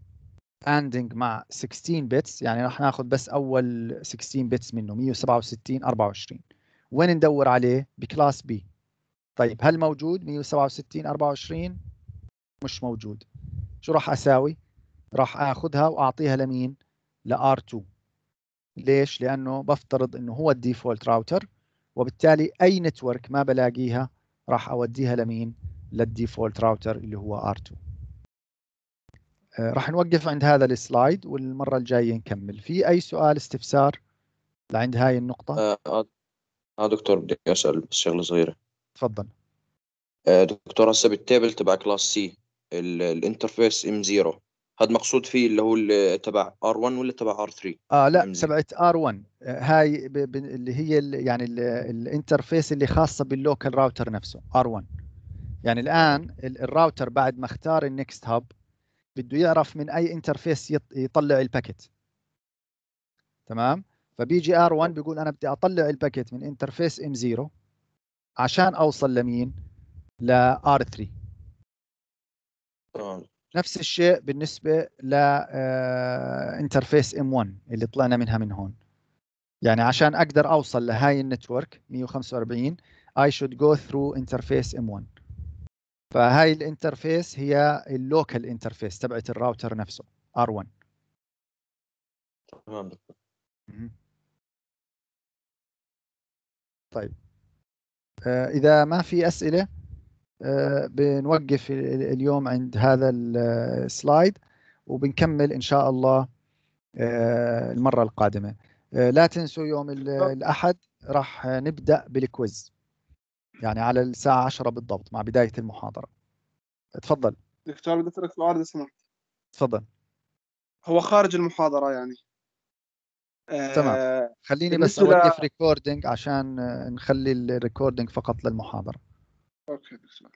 S1: اندنج مع 16 بيتس يعني راح ناخذ بس اول 16 بيتس منه 167 24 وين ندور عليه؟ بكلاس بي طيب هل موجود 167 24 مش موجود شو راح اساوي؟ راح اخذها واعطيها لمين؟ لار 2 ليش؟ لانه بفترض انه هو الديفولت راوتر وبالتالي اي نتورك ما بلاقيها راح اوديها لمين للديفولت راوتر اللي هو R2 آه، راح نوقف عند هذا السلايد والمرة الجاية نكمل في أي سؤال استفسار لعند هاي النقطة آه،, آه, آه دكتور بدي أسأل بس شغلة صغيرة تفضل آه
S2: دكتور هسه بالتيبل تبع كلاس سي الانترفيس ام 0 هذا مقصود فيه اللي
S1: هو تبع ار 1 ولا تبع ار 3 اه لا تبعت ار 1 هاي ب... ب... اللي هي ال... يعني ال... الانترفيس اللي خاصه باللوكال راوتر نفسه ار 1 يعني الان الراوتر بعد ما اختار النكست هاب بده يعرف من اي انترفيس يط... يطلع الباكيت تمام فبيجي ار 1 بيقول انا بدي اطلع الباكيت من انترفيس ام 0 عشان اوصل لمين لار 3 نفس الشيء بالنسبه لانترفيس ام 1 اللي طلعنا منها من هون يعني عشان اقدر اوصل لهاي النتورك 145 I should go through interface M1 فهاي الانترفيس هي اللوكال انترفيس تبعت الراوتر نفسه R1 تمام طيب آه اذا ما في اسئله آه، بنوقف اليوم عند هذا السلايد آه، وبنكمل إن شاء الله آه، المرة القادمة لا تنسوا يوم الأحد راح نبدأ بالكويز يعني على الساعة 10 بالضبط مع بداية المحاضرة تفضل
S2: دكتور بدي أسألك سؤال إذا سمحت تفضل هو خارج المحاضرة يعني تمام خليني بس اوقف
S1: ريكوردينج عشان نخلي الريكوردينج فقط للمحاضره
S2: Okay, sir.